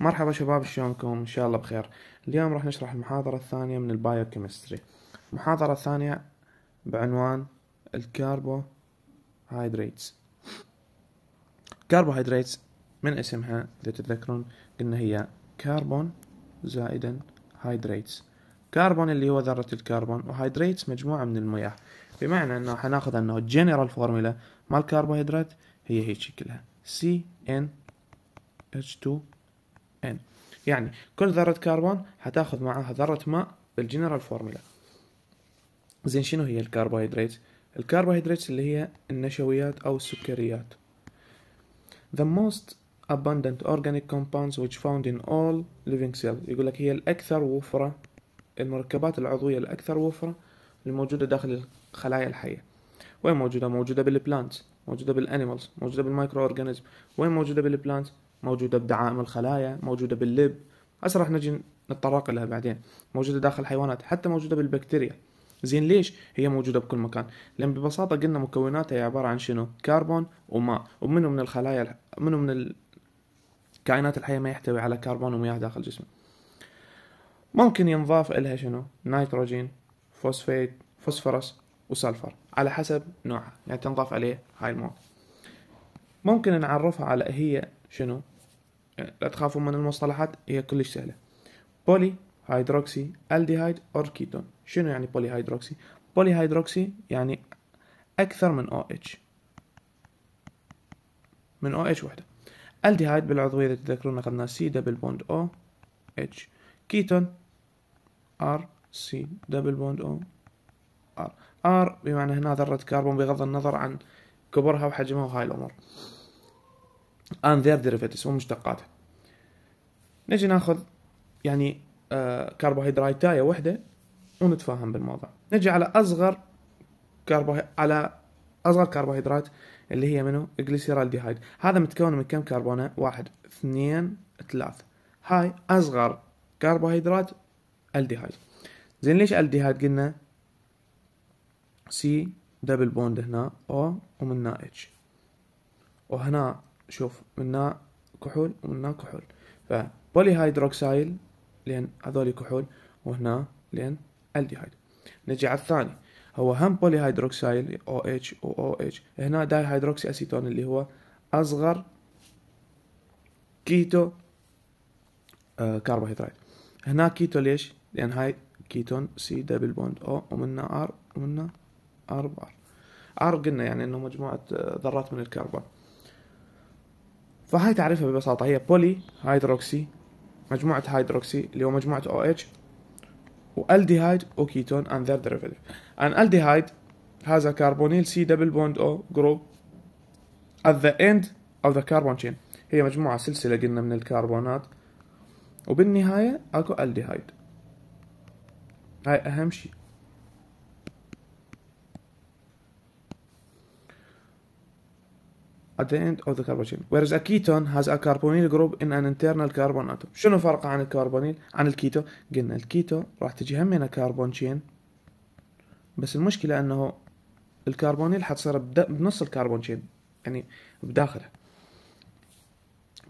مرحبا شباب شلونكم ان شاء الله بخير اليوم راح نشرح المحاضرة الثانية من البايوكيمستري المحاضرة الثانية بعنوان الكاربو كاربو هايدريتس من اسمها اذا تتذكرون قلنا هي كربون زائدا هايدريتس كربون اللي هو ذرة الكربون وهايدريتس مجموعة من المياه بمعنى انه حناخذ انه الجنرال فورمولا مال الكربوهيدرات هي هيك شكلها CN H2 ان يعني كل ذرة كربون هتاخذ معاها ذرة ماء بالجنرال فورمولا زين شنو هي الكربوهيدرات الكربوهيدرات اللي هي النشويات او السكريات the most abundant organic compounds which found in all living cells يقول لك هي الاكثر وفرة المركبات العضوية الاكثر وفرة الموجودة داخل الخلايا الحية وين موجودة موجودة بالبلانت موجودة بالانيمالز موجودة بالمايكرو اورجانيزم وين موجودة بالبلانت موجودة بدعائم الخلايا موجودة باللب هسه راح نجي نتطرق لها بعدين موجودة داخل الحيوانات حتى موجودة بالبكتيريا زين ليش هي موجودة بكل مكان لأن ببساطة قلنا مكوناتها هي عبارة عن شنو كربون وماء ومنه من الخلايا منه من الكائنات الحية ما يحتوي على كربون ومياه داخل جسمه ممكن ينضاف إلها شنو نيتروجين فوسفيت فوسفورس وسلفر على حسب نوعها يعني تنضاف عليه هاي المواد ممكن نعرفها على هي شنو يعني لا تخافوا من المصطلحات هي كلش سهلة بولي هيدروكسي الديهايد اور كيتون شنو يعني بولي هيدروكسي بولي هيدروكسي يعني أكثر من او اتش من او اتش وحده الديهايد بالعضوية إذا تذكرون أخذنا سي دبل بوند او اتش كيتون ار سي دبل بوند او ار ار بمعنى هنا ذرة كربون بغض النظر عن كبرها وحجمها وهاي الأمور and their derivatives ومشتقاتها نجي ناخذ يعني آه، كربوهيدراتاية وحدة ونتفاهم بالموضوع نجي على أصغر كربوه... على أصغر كربوهيدرات اللي هي منو جليسيرالديهايد هذا متكون من كم كربونة واحد اثنين ثلاث هاي أصغر كربوهيدرات الديهايد زين ليش الديهايد قلنا سي دبل بوند هنا او ومنها اتش وهنا شوف منا كحول ومنا كحول فبولي هيدروكسايل لان هذول كحول وهنا لان الديهايد نجي على الثاني هو هم بولي هيدروكسايل او اتش و او اتش هنا داي هيدروكسي اسيتون اللي هو اصغر كيتو آه كربوهيدرات هنا كيتو ليش لان هاي كيتون سي دبل بوند او ومنا ار ومنا ار بار ار قلنا يعني انه مجموعه آه، ذرات من الكربون فهاي تعريفها ببساطة هي بولي هيدروكسي مجموعة هيدروكسي اللي هو مجموعة او اتش والديهايد وكيتون and their derivative an الديهايد has a carbonyl C double bond O group at the end of the carbon chain هي مجموعة سلسلة قلنا من الكربونات وبالنهاية اكو الديهايد هاي اهم شيء at the end of the carbon chain whereas a ketone has a carbonyl group in an internal carbon atom شنو فرقه عن الكربونيل عن الكيتو قلنا الكيتو راح تجي همينه كربون تشين بس المشكله انه الكربونيل حتصير بنص الكربون تشين يعني بداخله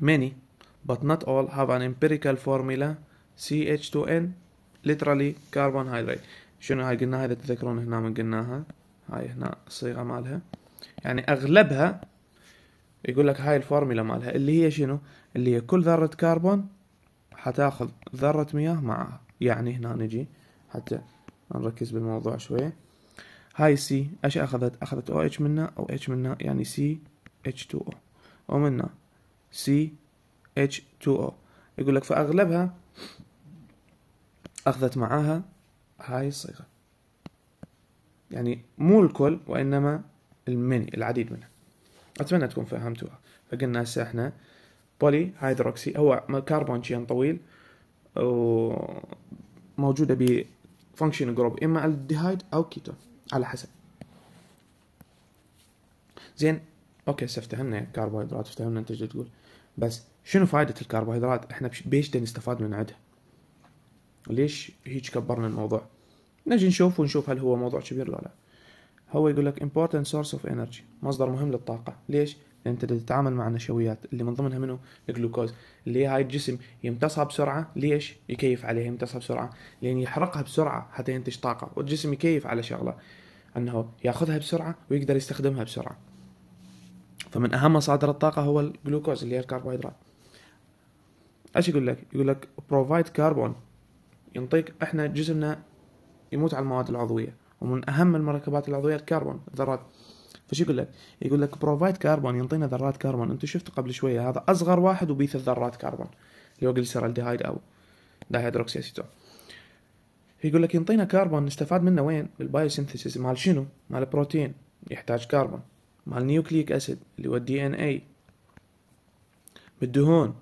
many but not all have an empirical formula CH2N literally carbon hydride شنو هاي قلناها اذا تذكرون هنا من قلناها هاي هنا الصيغه مالها يعني اغلبها يقول لك هاي الفورميلا مالها اللي هي شنو اللي هي كل ذرة كربون حتاخذ ذرة مياه معها يعني هنا نجي حتى نركز بالموضوع شوية هاي سي اش اخذت اخذت يعني او اتش منا او اتش منا يعني سي اتش تو او ومنا سي اتش تو او يقول لك فاغلبها اخذت معاها هاي الصيغة يعني مو الكل وانما المني العديد منها أتمنى تكون فهمتوها فقلنا هسه احنا بولي هيدروكسي هو كربون شين يعني طويل وموجودة ب فانكشن جروب إما الديهايد أو كيتون على حسب زين أوكي هسه افتهمنا كربوهيدرات افتهمنا أنت ايش تقول بس شنو فائدة الكربوهيدرات احنا بيش نستفاد من عندها ليش هيج كبرنا الموضوع نجي نشوف ونشوف هل هو موضوع كبير ولا لا هو يقول لك important source of energy مصدر مهم للطاقة ليش؟ لأن أنت تتعامل مع النشويات اللي من ضمنها منه الجلوكوز اللي هي هاي الجسم يمتصها بسرعة ليش؟ يكيف عليها يمتصها بسرعة لأن يحرقها بسرعة حتى ينتج طاقة والجسم يكيف على شغلة أنه ياخذها بسرعة ويقدر يستخدمها بسرعة فمن أهم مصادر الطاقة هو الجلوكوز اللي هي الكربوهيدرات ايش يقول لك؟ يقول لك بروفايد كربون ينطيك احنا جسمنا يموت على المواد العضويه ومن أهم المركبات العضوية الكربون ذرات فشو يقول لك؟ يقول لك بروفايد كربون ينطينا ذرات كربون انتم شفتوا قبل شوية هذا أصغر واحد وبيث الذرات كربون اللي هو جلسيرالديهايد أو دايهيدروكسي أسيتون يقول لك ينطينا كربون نستفاد منه وين؟ بالبايوسينثيسيس مال شنو؟ مال بروتين يحتاج كربون مال نيوكليك اسيد اللي هو الدي ان اي بالدهون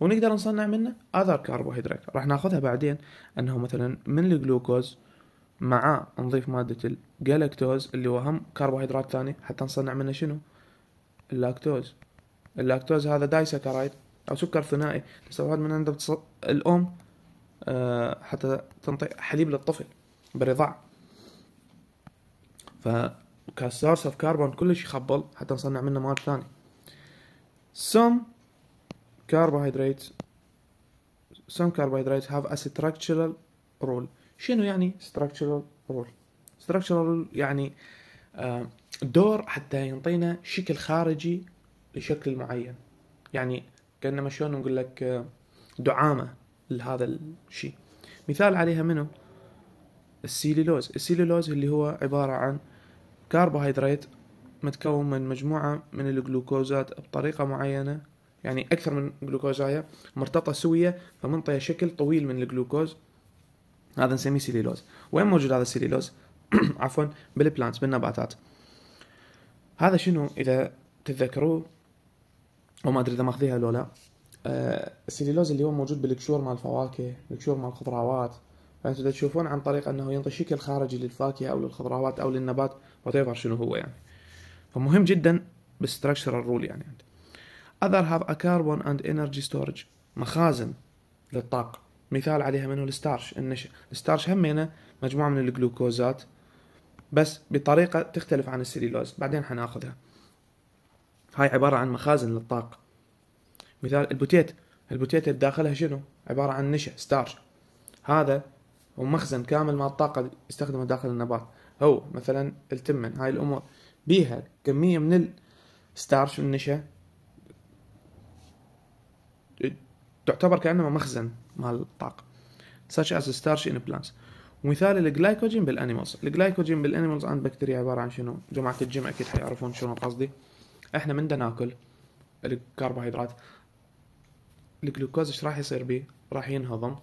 ونقدر نصنع منه اذر كربوهيدرات راح ناخذها بعدين انه مثلا من الجلوكوز مع نضيف مادة الجلاكتوز اللي هو هم كربوهيدرات ثاني حتى نصنع منه شنو اللاكتوز اللاكتوز هذا دايسكرايد أو سكر ثنائي تستفاد من عند الأم آه، حتى تنطي حليب للطفل برضاع فكالسورس اوف كربون كلش يخبل حتى نصنع منه مواد ثاني some carbohydrates some carbohydrates have a structural رول شنو يعني structural role structural rule يعني آه، دور حتى ينطينا شكل خارجي لشكل معين يعني كأنما شلون نقول لك آه، دعامة لهذا الشيء مثال عليها منه السيلولوز السيلولوز اللي هو عبارة عن كربوهيدرات متكون من مجموعة من الجلوكوزات بطريقة معينة يعني أكثر من جلوكوزاية مرتبطة سوية فمنطية شكل طويل من الجلوكوز هذا نسميه سيليلوز وين موجود هذا السيليلوز عفوا بالبلانتس بالنباتات هذا شنو اذا تتذكروه وما ادري اذا ماخذيها لو لا آه السيليلوز اللي هو موجود بالكشور مال الفواكه بالكشور مال الخضروات فانتم تشوفون عن طريق انه ينطي شكل خارجي للفاكهه او للخضروات او للنبات وات شنو هو يعني فمهم جدا بالستراكشرال رول يعني other have a carbon and energy storage مخازن للطاقه مثال عليها منه الستارش النشا الستارش همينه مجموعة من الجلوكوزات بس بطريقة تختلف عن السليلوز بعدين حناخذها هاي عبارة عن مخازن للطاقة مثال البوتيت البوتيت بداخلها شنو عبارة عن نشا ستارش هذا هو مخزن كامل مع الطاقة يستخدمه داخل النبات هو مثلا التمن هاي الأمور بيها كمية من الستارش والنشا تعتبر كأنما مخزن مال الطاقه such as starch in plants ومثال الجلايكوجين بالانيمالز الجلايكوجين بالانيمالز عند بكتيريا عباره عن شنو جماعه الجيم اكيد حيعرفون شنو قصدي احنا من ناكل الكربوهيدرات الجلوكوز ايش راح يصير بيه راح ينهضم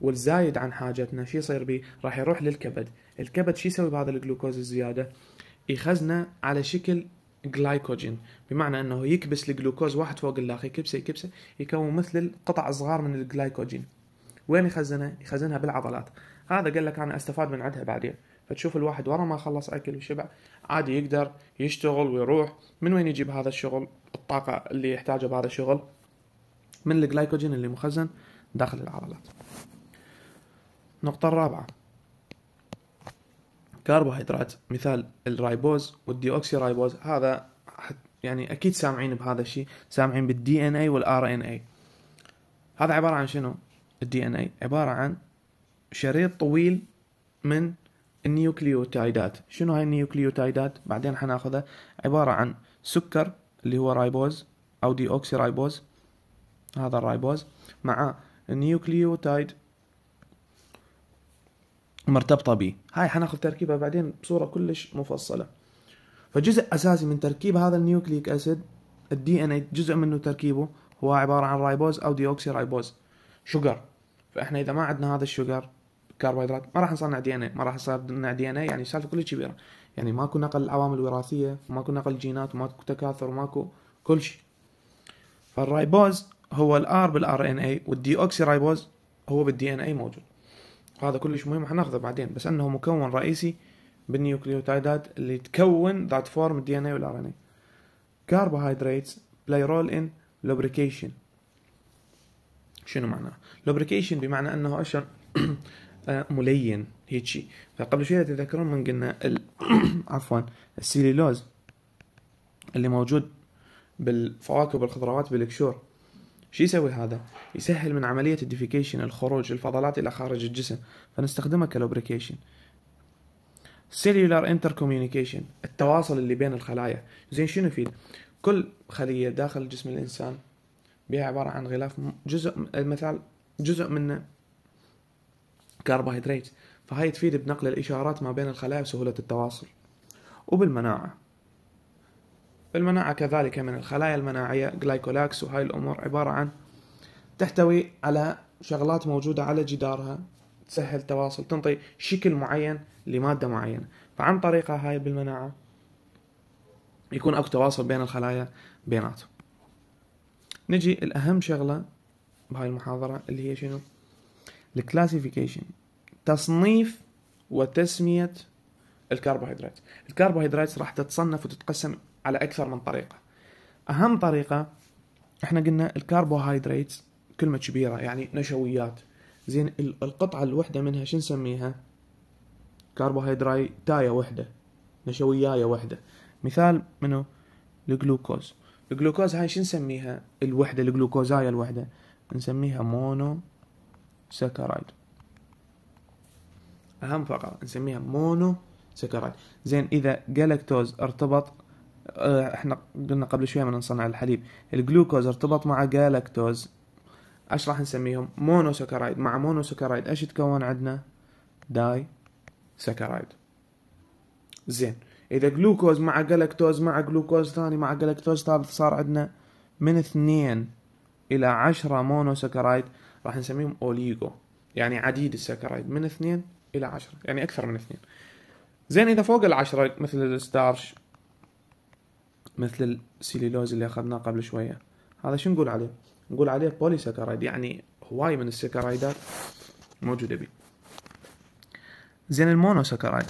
والزايد عن حاجتنا شو يصير بيه راح يروح للكبد الكبد شو يسوي بهذا الجلوكوز الزياده يخزنه على شكل جلايكوجين بمعنى انه يكبس الجلوكوز واحد فوق الاخر يكبسه يكبسه يكون مثل قطع صغار من الجلايكوجين وين يخزنها؟ يخزنها بالعضلات هذا قال لك انا استفاد من عندها بعدين فتشوف الواحد ورا ما خلص اكل وشبع عادي يقدر يشتغل ويروح من وين يجيب هذا الشغل الطاقه اللي يحتاجها بهذا الشغل من الجلايكوجين اللي مخزن داخل العضلات النقطه الرابعه كربوهيدرات مثال الرايبوز اوكسي رايبوز هذا يعني اكيد سامعين بهذا الشيء سامعين بالدي ان اي والار ان اي هذا عباره عن شنو الدي ان اي عباره عن شريط طويل من النيوكليوتايدات شنو هاي النيوكليوتايدات بعدين حناخذها عباره عن سكر اللي هو رايبوز او دي اوكسي رايبوز هذا الرايبوز مع النيوكليوتايد مرتبطه به هاي حناخذ تركيبها بعدين بصوره كلش مفصله فجزء اساسي من تركيب هذا النيوكليك اسيد الدي ان اي جزء منه تركيبه هو عباره عن رايبوز او ديوكسي رايبوز شوجر فاحنا اذا ما عندنا هذا الشوجر كربوهيدرات ما راح نصنع دي ان اي ما راح نصنع دي ان اي يعني سالفه كلش كبيره يعني ماكو نقل العوامل الوراثيه ماكو نقل جينات وماكو تكاثر وماكو كل شيء فالرايبوز هو الار بالار ان اي والديوكسي رايبوز هو بالدي ان اي موجود فهذا كلش مهم حناخذه بعدين بس انه مكون رئيسي بالنيوكليوتايدات اللي تكون ذات فورم الدي ان اي والار ان اي كاربوهيدرات بلاي رول ان لوبريكيشن شنو معناه لوبريكيشن بمعنى انه اشر آه، ملين هيك شيء فقبل شويه تذكرون من قلنا ال... عفوا السيليلوز اللي موجود بالفواكه والخضروات بالكشور شو يسوي هذا؟ يسهل من عملية الديفيكيشن الخروج الفضلات إلى خارج الجسم فنستخدمها كلوبريكيشن سيلولار انتر كوميونيكيشن التواصل اللي بين الخلايا زين شنو يفيد؟ كل خلية داخل جسم الإنسان بها عبارة عن غلاف جزء مثال جزء منه كربوهيدرات فهاي تفيد بنقل الإشارات ما بين الخلايا وسهولة التواصل وبالمناعة المناعة كذلك من الخلايا المناعية جلايكولاكس وهاي الأمور عبارة عن تحتوي على شغلات موجودة على جدارها تسهل تواصل تنطي شكل معين لمادة معينة فعن طريقة هاي بالمناعة يكون اكو تواصل بين الخلايا بيناتهم نجي الأهم شغلة بهاي المحاضرة اللي هي شنو الكلاسيفيكيشن تصنيف وتسمية الكربوهيدرات الكربوهيدرات راح تتصنف وتتقسم على اكثر من طريقه اهم طريقه احنا قلنا الكربوهيدرات كلمه كبيره يعني نشويات زين القطعه الوحده منها شو نسميها كربوهيدراتايه وحده نشويايه وحده مثال منو الجلوكوز الجلوكوز هاي شو نسميها الوحده الجلوكوزايه الوحده نسميها مونو سكرايد اهم فقره نسميها مونو سكرايد زين اذا جلاكتوز ارتبط آه، احنا قلنا قبل شويه من نصنع الحليب الجلوكوز ارتبط مع جالاكتوز ايش راح نسميهم مونوسكرايد مع مونوسكرايد ايش يتكون عندنا داي سكرايد زين اذا جلوكوز مع جالكتوز مع جلوكوز ثاني مع جالكتوز ثالث صار عندنا من اثنين الى عشرة مونوسكرايد راح نسميهم اوليجو يعني عديد السكرايد من اثنين الى عشرة يعني اكثر من اثنين زين اذا فوق العشرة مثل الستارش مثل السيليلوز اللي اخذناه قبل شويه هذا شو نقول عليه نقول عليه بولي سكرايد يعني هواي من السكرايدات موجوده بيه زين المونو سكرايد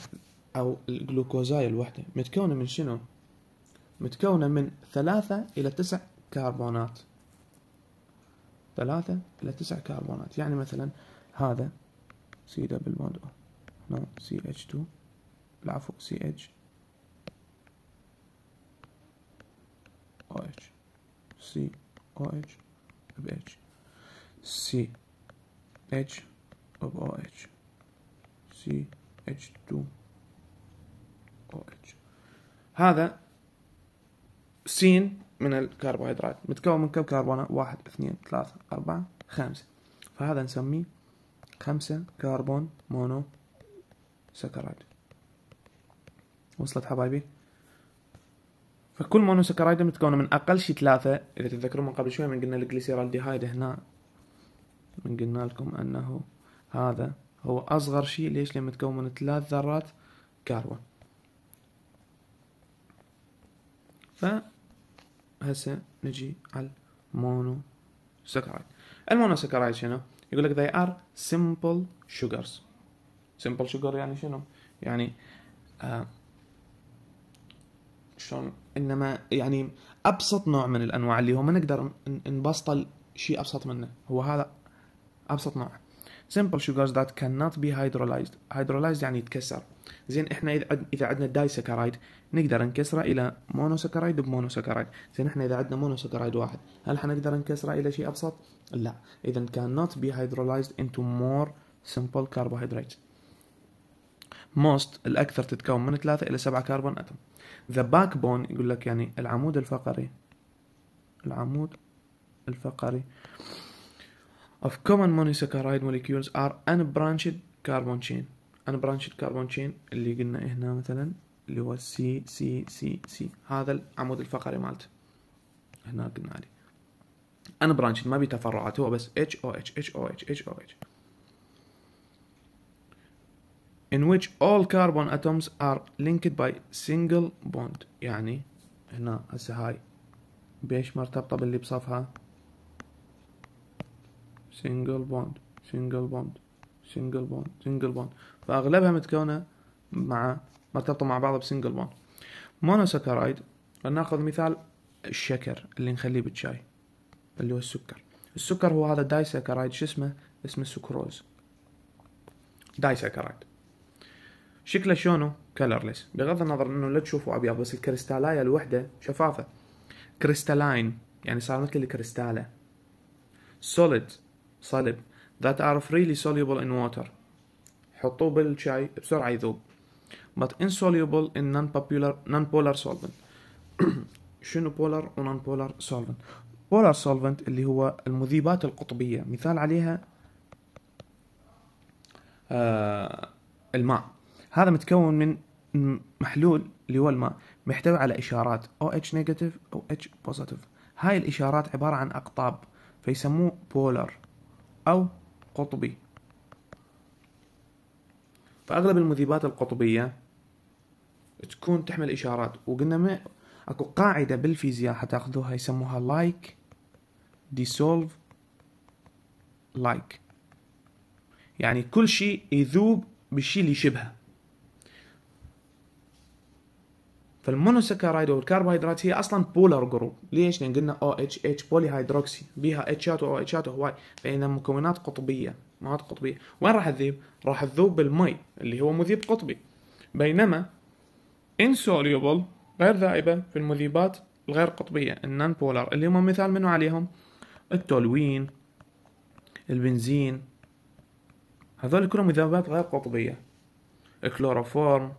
او الجلوكوزاي الوحده متكونه من شنو متكونه من ثلاثة الى تسع كربونات ثلاثة الى تسع كربونات يعني مثلا هذا سي دبل بوند او هنا سي اتش 2 العفو سي اتش OH C OH of H C H of OH C H2 OH هذا س من الكربوهيدرات متكون من كم كربونة واحد اثنين ثلاثة أربعة خمسة فهذا نسميه خمسة كربون مونو سكرات وصلت حبايبي فكل مونوسكرايد متكونه من اقل شيء ثلاثه اذا تتذكرون من قبل شوي من قلنا الجليسيرالديهايد هنا من قلنا لكم انه هذا هو اصغر شيء ليش لأنه متكون من ثلاث ذرات كربون فهسه نجي على المونوسكرايد المونوسكرايد شنو يقول لك they are simple sugars simple sugar يعني شنو يعني آه شلون انما يعني ابسط نوع من الانواع اللي هو ما نقدر نبسطه شيء ابسط منه هو هذا ابسط نوع simple sugars that cannot be hydrolyzed hydrolyzed يعني يتكسر زين احنا اذا عندنا الدايسكرايد نقدر نكسره الى مونوسكرايد بمونوسكرايد زين احنا اذا عندنا مونوسكرايد واحد هل حنقدر نكسره الى شيء ابسط لا اذا cannot be hydrolyzed into more simple carbohydrates most الاكثر تتكون من 3 الى 7 كربون اتوم ذا باك بون يقول لك يعني العمود الفقري العمود الفقري of common monosaccharide molecules are unbranched carbon chain unbranched carbon chain اللي قلنا هنا مثلا اللي هو سي سي سي سي هذا العمود الفقري مالته هنا قلنا عليه unbranched ما بيتفرعات تفرعات هو بس H O H H O H H O H in which all carbon atoms are linked by single bond يعني هنا هسه هاي بيش مرتبطة باللي بصفها single bond single bond single bond single bond فأغلبها متكونة مع مرتبطة مع بعضها بسنجل بوند مونوسكرايد ناخذ مثال الشكر اللي نخليه بالشاي اللي هو السكر السكر هو هذا الدايسكرايد شو اسمه اسمه السكروز دايسكرايد شكله شونو كلرلس بغض النظر انه لا تشوفه ابيض بس الكريستالايه الوحده شفافه كريستالاين يعني صار مثل الكريستاله سوليد صلب ذات ار فريلي سوليبل ان ووتر حطوه بالشاي بسرعة يذوب but insoluble in non-popular non-polar solvent شنو polar و non-polar solvent polar solvent اللي هو المذيبات القطبية مثال عليها آه الماء هذا متكون من محلول اللي هو الماء محتوي على اشارات او اتش نيجاتيف او اتش بوزيتيف هاي الاشارات عبارة عن اقطاب فيسموه بولر او قطبي فاغلب المذيبات القطبية تكون تحمل اشارات وقلنا ما اكو قاعدة بالفيزياء حتاخذوها يسموها لايك ديسولف لايك يعني كل شيء يذوب بالشيء اللي يشبهه فالمونوسكرايد والكربوهيدرات هي اصلا بولر جروب ليش لان قلنا او اتش اتش بولي هيدروكسي بيها اتشات واو اتشات واي فانها مكونات قطبيه مواد قطبيه وين راح تذوب راح تذوب بالمي اللي هو مذيب قطبي بينما انسوليوبل غير ذائبه في المذيبات الغير قطبيه النان بولر اللي هم مثال منو عليهم التولوين البنزين هذول كلهم مذيبات غير قطبيه الكلوروفورم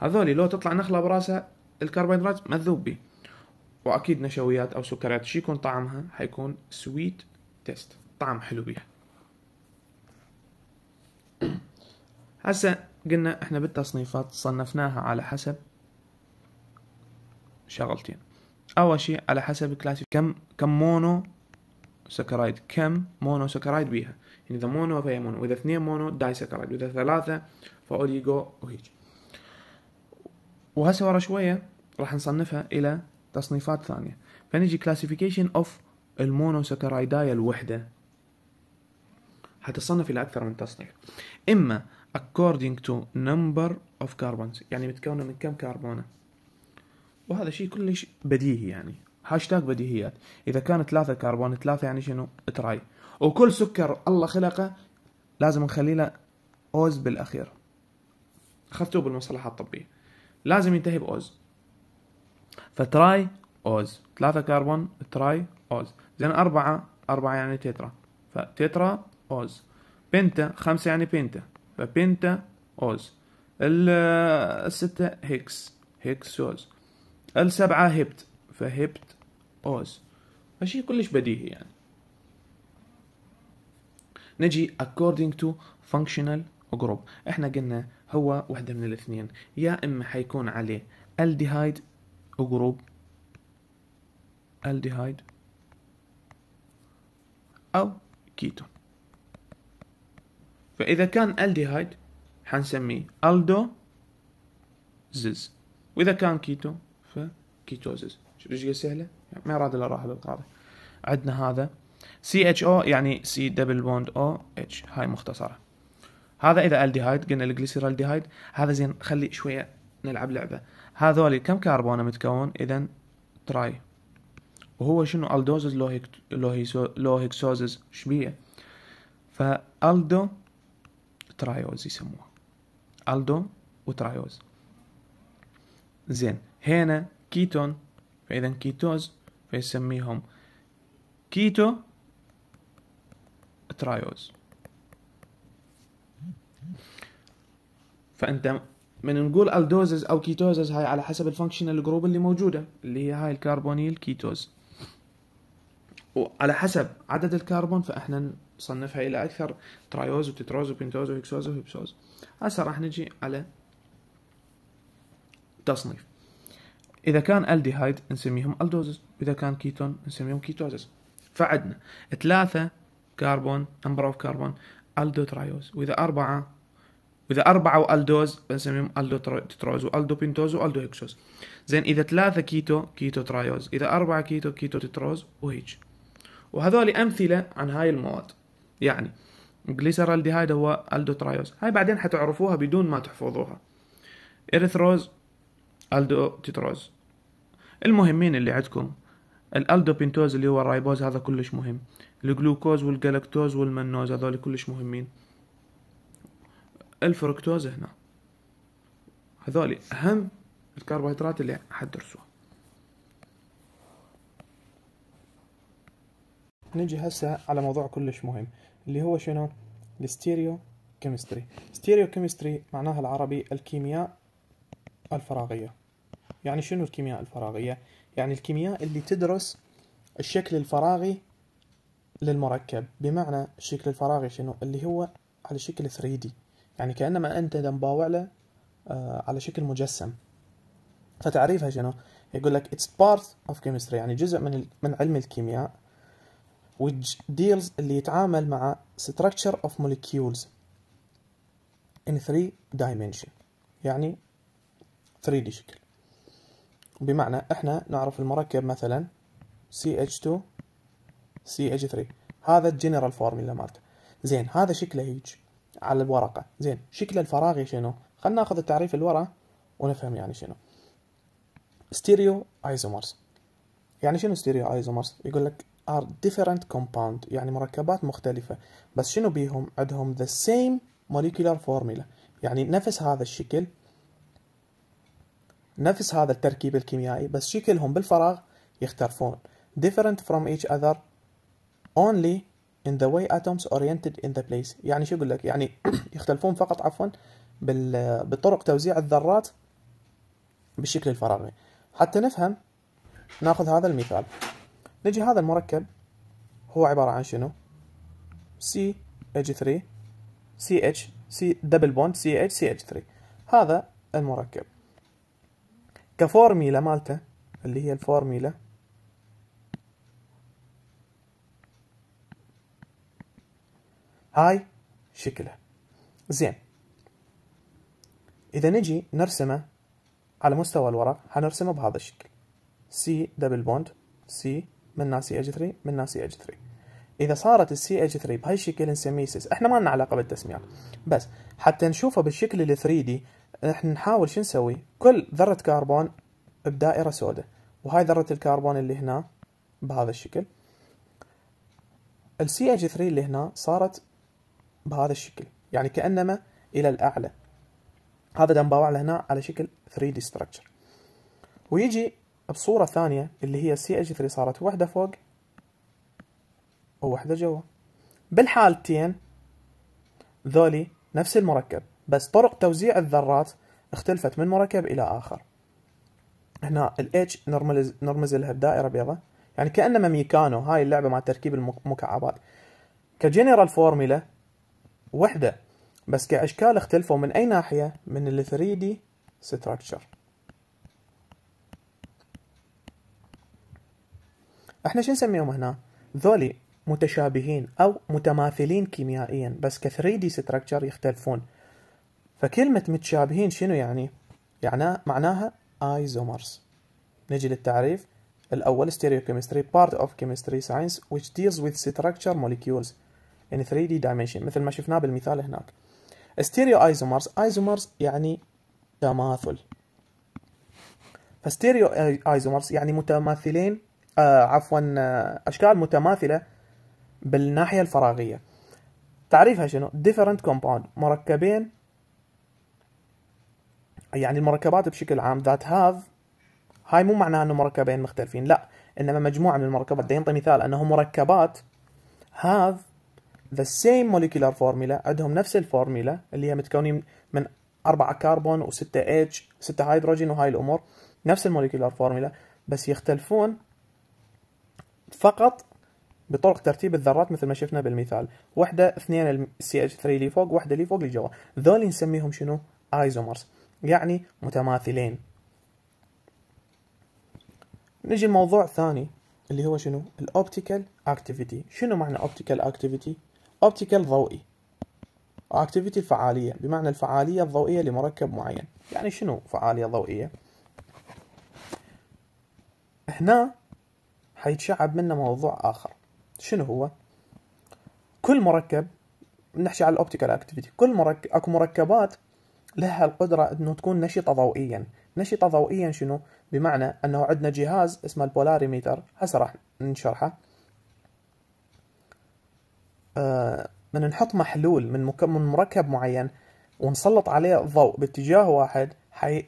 هذولي لو تطلع نخله براسها الكربوهيدرات مذوب بيه واكيد نشويات او سكريات شو يكون طعمها حيكون سويت تيست طعم حلو بيها هسه قلنا احنا بالتصنيفات صنفناها على حسب شغلتين اول شيء على حسب كلاس كم كم مونو سكرايد كم مونو سكرايد بيها يعني اذا مونو فهي مونو واذا اثنين مونو داي سكرايد واذا ثلاثه فاوليجو وهيجي وهسه ورا شويه راح نصنفها الى تصنيفات ثانيه فنجي كلاسيفيكيشن اوف المونوسكرايدايا الوحده حتصنف الى اكثر من تصنيف اما according to number of carbons يعني متكونه من كم كربونه وهذا شيء كلش بديهي يعني هاشتاج بديهيات اذا كان ثلاثة كربون ثلاثة يعني شنو تراي وكل سكر الله خلقه لازم نخلي له اوز بالاخير اخذتوه بالمصطلحات الطبيه لازم ينتهي باوز فتراي اوز ثلاثة كربون تراي اوز زين أربعة أربعة يعني تيترا فتيترا اوز بنتا خمسة يعني بنتا فبنتا اوز الستة هيكس هيكس اوز السبعة هبت فهبت اوز فشي كلش بديهي يعني نجي according to functional group احنا قلنا هو وحده من الاثنين يا اما حيكون عليه الديهايد وجروب الديهايد او كيتو فاذا كان الديهايد حنسميه الدو زز واذا كان كيتو فكيتوزز ايش سهله يعني ما يراد الا راح للقارئ عندنا هذا CHO يعني C double bond OH هاي مختصره هذا اذا الديهايد قلنا الجليسيرالديهايد هذا زين خلي شويه نلعب لعبه هذول كم كربونه متكون اذا تراي وهو شنو الدوزز لو هيك لو هيك لو شبيه فالدو ترايوز يسموه الدو وترايوز زين هنا كيتون فاذا كيتوز فيسميهم كيتو ترايوز فانت من نقول الدوزز او كيتوزز هاي على حسب الفانكشنال جروب اللي موجوده اللي هي هاي الكربونيل كيتوز وعلى حسب عدد الكربون فاحنا نصنفها الى اكثر ترايوز وتتروز وبنتوز وهكسوز وهيبسوز هسه راح نجي على تصنيف اذا كان الديهايد نسميهم الدوزز واذا كان كيتون نسميهم كيتوزز فعدنا ثلاثه كربون امبر اوف كربون الدوترايوز واذا اربعه واذا اربعه والدوز بنسميهم الدو تتروز والدو بنتوز والدو هيكسوز زين اذا ثلاثه كيتو كيتو ترايوز اذا اربعه كيتو كيتو تتروز وهيج وهذول امثله عن هاي المواد يعني جليسرالديهايد هو الدو ترايوز هاي بعدين حتعرفوها بدون ما تحفظوها اريثروز الدو تتروز المهمين اللي عندكم الالدوبينتوز اللي هو الرايبوز هذا كلش مهم الجلوكوز والجلاكتوز والمنوز هذول كلش مهمين الفركتوز هنا هذول أهم الكربوهيدرات اللي حدرسوها نجي هسه على موضوع كلش مهم اللي هو شنو الستيريو كيمستري ستيريو كيمستري معناها العربي الكيمياء الفراغية يعني شنو الكيمياء الفراغية يعني الكيمياء اللي تدرس الشكل الفراغي للمركب بمعنى الشكل الفراغي شنو اللي هو على شكل 3D يعني كأنما أنت دمباوع له آه، على شكل مجسم فتعريفها شنو؟ يقول لك it's part of chemistry يعني جزء من من علم الكيمياء which deals اللي يتعامل مع structure of molecules in three dimension يعني 3D شكل بمعنى احنا نعرف المركب مثلا CH2 CH3 هذا الجنرال فورميلا مالته زين هذا شكله هيج على الورقه زين شكل الفراغي شنو خلينا ناخذ التعريف الورا ونفهم يعني شنو ستيريو ايزومرز يعني شنو ستيريو ايزومرز يقول لك ار ديفرنت كومباوند يعني مركبات مختلفة بس شنو بيهم عندهم ذا سيم molecular فورمولا يعني نفس هذا الشكل نفس هذا التركيب الكيميائي بس شكلهم بالفراغ يختلفون different from each other only in the way atoms oriented in the place يعني شو يقول لك يعني يختلفون فقط عفوا بطرق توزيع الذرات بالشكل الفراغي حتى نفهم ناخذ هذا المثال نجي هذا المركب هو عبارة عن شنو CH3 CH C دبل بوند CH CH3 هذا المركب كفورميلا مالته اللي هي الفورميلا هاي شكله زين إذا نجي نرسمه على مستوى الورق هنرسمه بهذا الشكل سي دبل بوند سي من سي اتش 3 من سي اتش 3 اذا صارت السي اتش 3 بهاي الشكل نسميه سيس احنا ما لنا علاقه بالتسميات بس حتى نشوفه بالشكل ال 3 دي احنا نحاول شو نسوي كل ذره كربون بدائره سوداء وهاي ذره الكربون اللي هنا بهذا الشكل السي اتش 3 اللي هنا صارت بهذا الشكل يعني كأنما إلى الأعلى هذا دمباوع هنا على شكل 3D structure ويجي بصورة ثانية اللي هي سي اتش 3 صارت واحدة فوق وواحدة جوا بالحالتين ذولي نفس المركب بس طرق توزيع الذرات اختلفت من مركب إلى آخر هنا ال H نرمز, نرمز لها بدائرة بيضاء يعني كأنما ميكانو هاي اللعبة مع تركيب المكعبات كجنرال فورمولا وحده بس كأشكال اختلفوا من أي ناحية من ال 3D structure احنا شو نسميهم هنا ذولي متشابهين أو متماثلين كيميائيا بس ك 3D structure يختلفون فكلمة متشابهين شنو يعني؟ يعني معناها ايزومرز نجي للتعريف الأول stereochemistry part of chemistry science which deals with structure molecules يعني 3 دي دايمنشن مثل ما شفناه بالمثال هناك ستيريو ايزومرز ايزومرز يعني تماثل فستيريو ايزومرز يعني متماثلين آه عفوا آه، اشكال متماثله بالناحيه الفراغيه تعريفها شنو different compound مركبين يعني المركبات بشكل عام ذات have هاي مو معناها انه مركبين مختلفين لا انما مجموعه من المركبات ده ينطي مثال انه مركبات هاف ذا سيم موليكيولار فورمولا عندهم نفس الفورمولا اللي هي متكونين من أربعة كربون و6 اتش و6 هيدروجين وهاي الأمور نفس الموليكيولار فورمولا بس يختلفون فقط بطرق ترتيب الذرات مثل ما شفنا بالمثال وحده اثنين السي اتش 3 اللي فوق وحده اللي فوق اللي جوا ذول نسميهم شنو ايزومرز يعني متماثلين نجي الموضوع ثاني اللي هو شنو الاوبتيكال اكتيفيتي شنو معنى اوبتيكال اكتيفيتي اوبتيكال ضوئي اكتيفيتي فعاليه بمعنى الفعاليه الضوئيه لمركب معين يعني شنو فعاليه ضوئيه هنا حيتشعب منا موضوع اخر شنو هو كل مركب نحكي على الاوبتيكال اكتيفيتي كل مركب اكو مركبات لها القدره انه تكون نشطه ضوئيا نشطه ضوئيا شنو بمعنى انه عندنا جهاز اسمه البولاريميتر هسه راح نشرحه آه، من نحط محلول من من مركب معين ونسلط عليه الضوء باتجاه واحد حي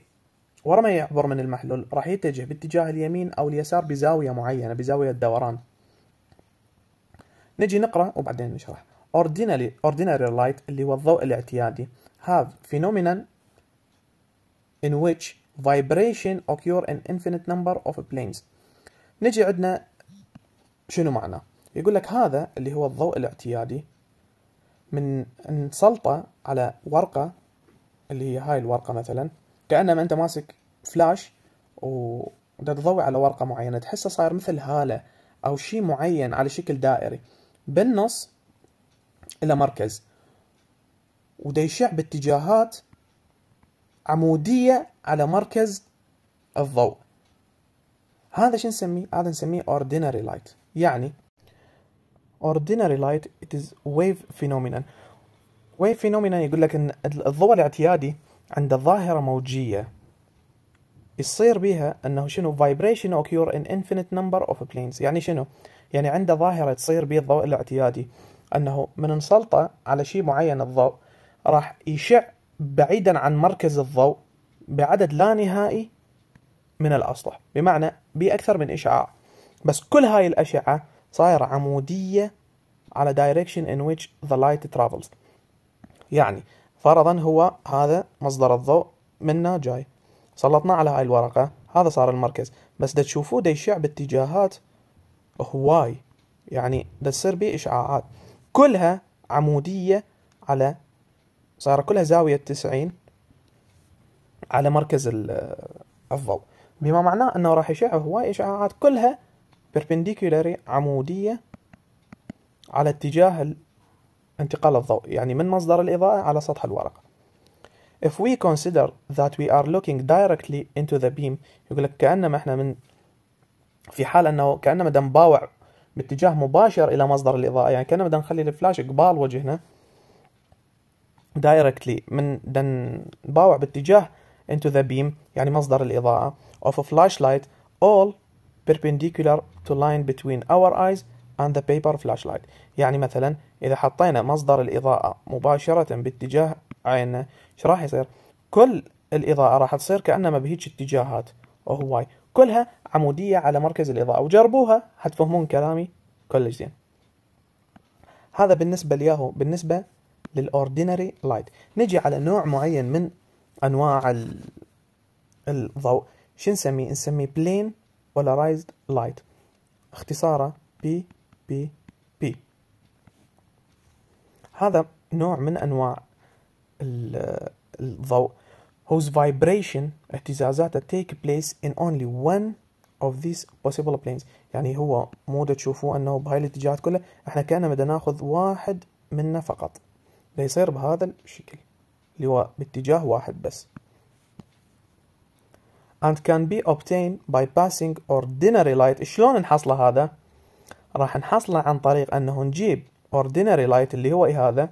ورا ما يعبر من المحلول راح يتجه باتجاه اليمين او اليسار بزاويه معينه بزاويه الدوران نجي نقرا وبعدين نشرح ordinary ordinary light اللي هو الضوء الاعتيادي have phenomenon in which vibration occur in infinite number of planes نجي عندنا شنو معناه يقول لك هذا اللي هو الضوء الاعتيادي من انسلطة على ورقه اللي هي هاي الورقه مثلا كانما انت ماسك فلاش وده تضوي على ورقه معينه تحسه صاير مثل هاله او شيء معين على شكل دائري بالنص الى مركز وديشع يشع باتجاهات عموديه على مركز الضوء هذا شو نسميه هذا نسميه ordinary light يعني ordinary light it is wave phenomenon wave phenomenon يقول لك ان الضوء الاعتيادي عند ظاهرة موجية يصير بها انه شنو vibration occur in infinite number of planes يعني شنو يعني عنده ظاهرة تصير بها الضوء الاعتيادي انه من انسلطة على شيء معين الضوء راح يشع بعيدا عن مركز الضوء بعدد لا نهائي من الاسطح بمعنى باكثر من اشعاع بس كل هاي الاشعه صايرة عمودية على direction in which the light travels يعني فرضا هو هذا مصدر الضوء منا جاي سلطناه على هاي الورقة هذا صار المركز بس دا تشوفوه دا يشع باتجاهات هواي يعني دا تصير بيه إشعاعات كلها عمودية على صار كلها زاوية 90 على مركز الضوء بما معناه انه راح يشع هواي اشعاعات كلها perpendicular عمودية على اتجاه الانتقال الضوء يعني من مصدر الإضاءة على سطح الورقة if we consider that we are looking directly into the beam يقول لك كأنما احنا من في حال انه كأنما دم باوع باتجاه مباشر الى مصدر الاضاءة يعني كأنما دم نخلي الفلاش قبال وجهنا directly من دن باوع باتجاه into the beam يعني مصدر الإضاءة of a flashlight all perpendicular to line between our eyes and the paper flashlight يعني مثلا إذا حطينا مصدر الإضاءة مباشرة باتجاه عيننا إيش راح يصير؟ كل الإضاءة راح تصير كأنما بهيج اتجاهات وهواي كلها عمودية على مركز الإضاءة وجربوها حتفهمون كلامي كلش زين هذا بالنسبة لياهو بالنسبة للأوردينري لايت نجي على نوع معين من أنواع الضوء شو نسميه؟ نسميه بلين Polarized Light اختصاره بي هذا نوع من أنواع الضوء whose vibration اهتزازاته take place in only one of these possible planes يعني هو مو تشوفوه أنه بهاي الاتجاهات كلها احنا كأننا بدنا ناخذ واحد منه فقط ليصير بهذا الشكل اللي هو باتجاه واحد بس and can be obtained by passing ordinary light شلون نحصله هذا راح نحصله عن طريق انه نجيب ordinary light اللي هو إيه هذا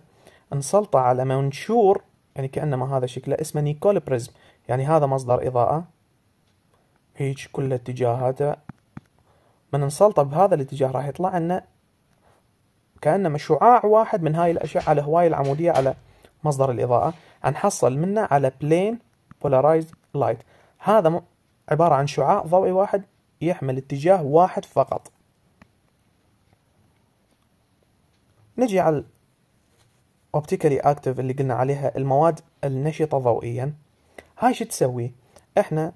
نسلطه على منشور يعني كانما هذا شكله اسمه نيكول بريزم يعني هذا مصدر اضاءه هيج كل اتجاهاته من نسلطه بهذا الاتجاه راح يطلع لنا كانما شعاع واحد من هاي الاشعه على هواي العموديه على مصدر الاضاءه نحصل منه على بلين بولارايزد لايت هذا عبارة عن شعاع ضوئي واحد يحمل اتجاه واحد فقط نجي على الاوبتيكالي اكتف اللي قلنا عليها المواد النشطة ضوئيا هاي شو تسوي احنا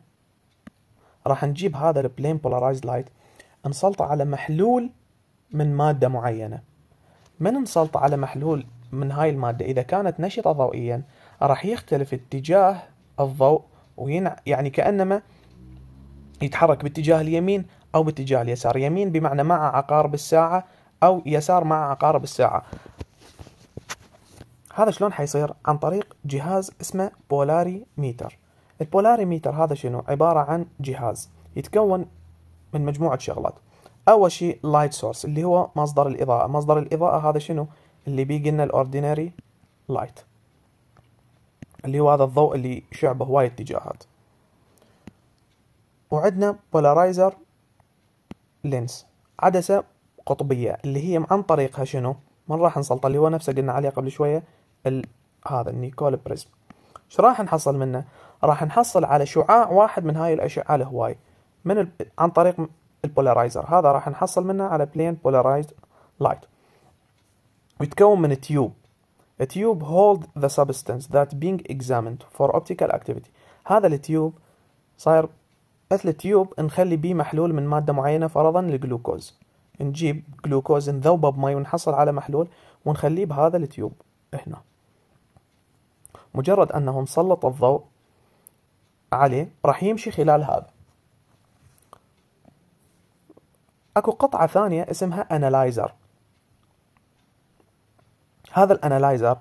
راح نجيب هذا البلين بولارايز لايت نسلطه على محلول من مادة معينة من نسلطه على محلول من هاي المادة إذا كانت نشطة ضوئيا راح يختلف اتجاه الضوء وينع يعني كأنما يتحرك باتجاه اليمين أو باتجاه اليسار يمين بمعنى مع عقارب الساعة أو يسار مع عقارب الساعة هذا شلون حيصير عن طريق جهاز اسمه بولاري ميتر البولاري ميتر هذا شنو عبارة عن جهاز يتكون من مجموعة شغلات أول شيء لايت سورس اللي هو مصدر الإضاءة مصدر الإضاءة هذا شنو اللي بيجي لنا الأورديناري لايت اللي هو هذا الضوء اللي شعبه هواي اتجاهات وعندنا بولارايزر لينس عدسة قطبية اللي هي عن طريقها شنو من راح نسلطه اللي هو نفسه قلنا عليه قبل شوية هذا النيكول بريزم شو راح نحصل منه راح نحصل على شعاع واحد من هاي الاشعة الهواي من ال... عن طريق البولارايزر هذا راح نحصل منه على بلين بولارايز لايت ويتكون من تيوب A tube hold the substance that being examined for optical activity هذا التيوب صار مثل التيوب نخلي بيه محلول من مادة معينة فرضا الجلوكوز نجيب جلوكوز نذوبه بمي ونحصل على محلول ونخليه بهذا التيوب هنا مجرد أنه نسلط الضوء عليه راح يمشي خلال هذا اكو قطعة ثانية اسمها انالايزر هذا الانالايزر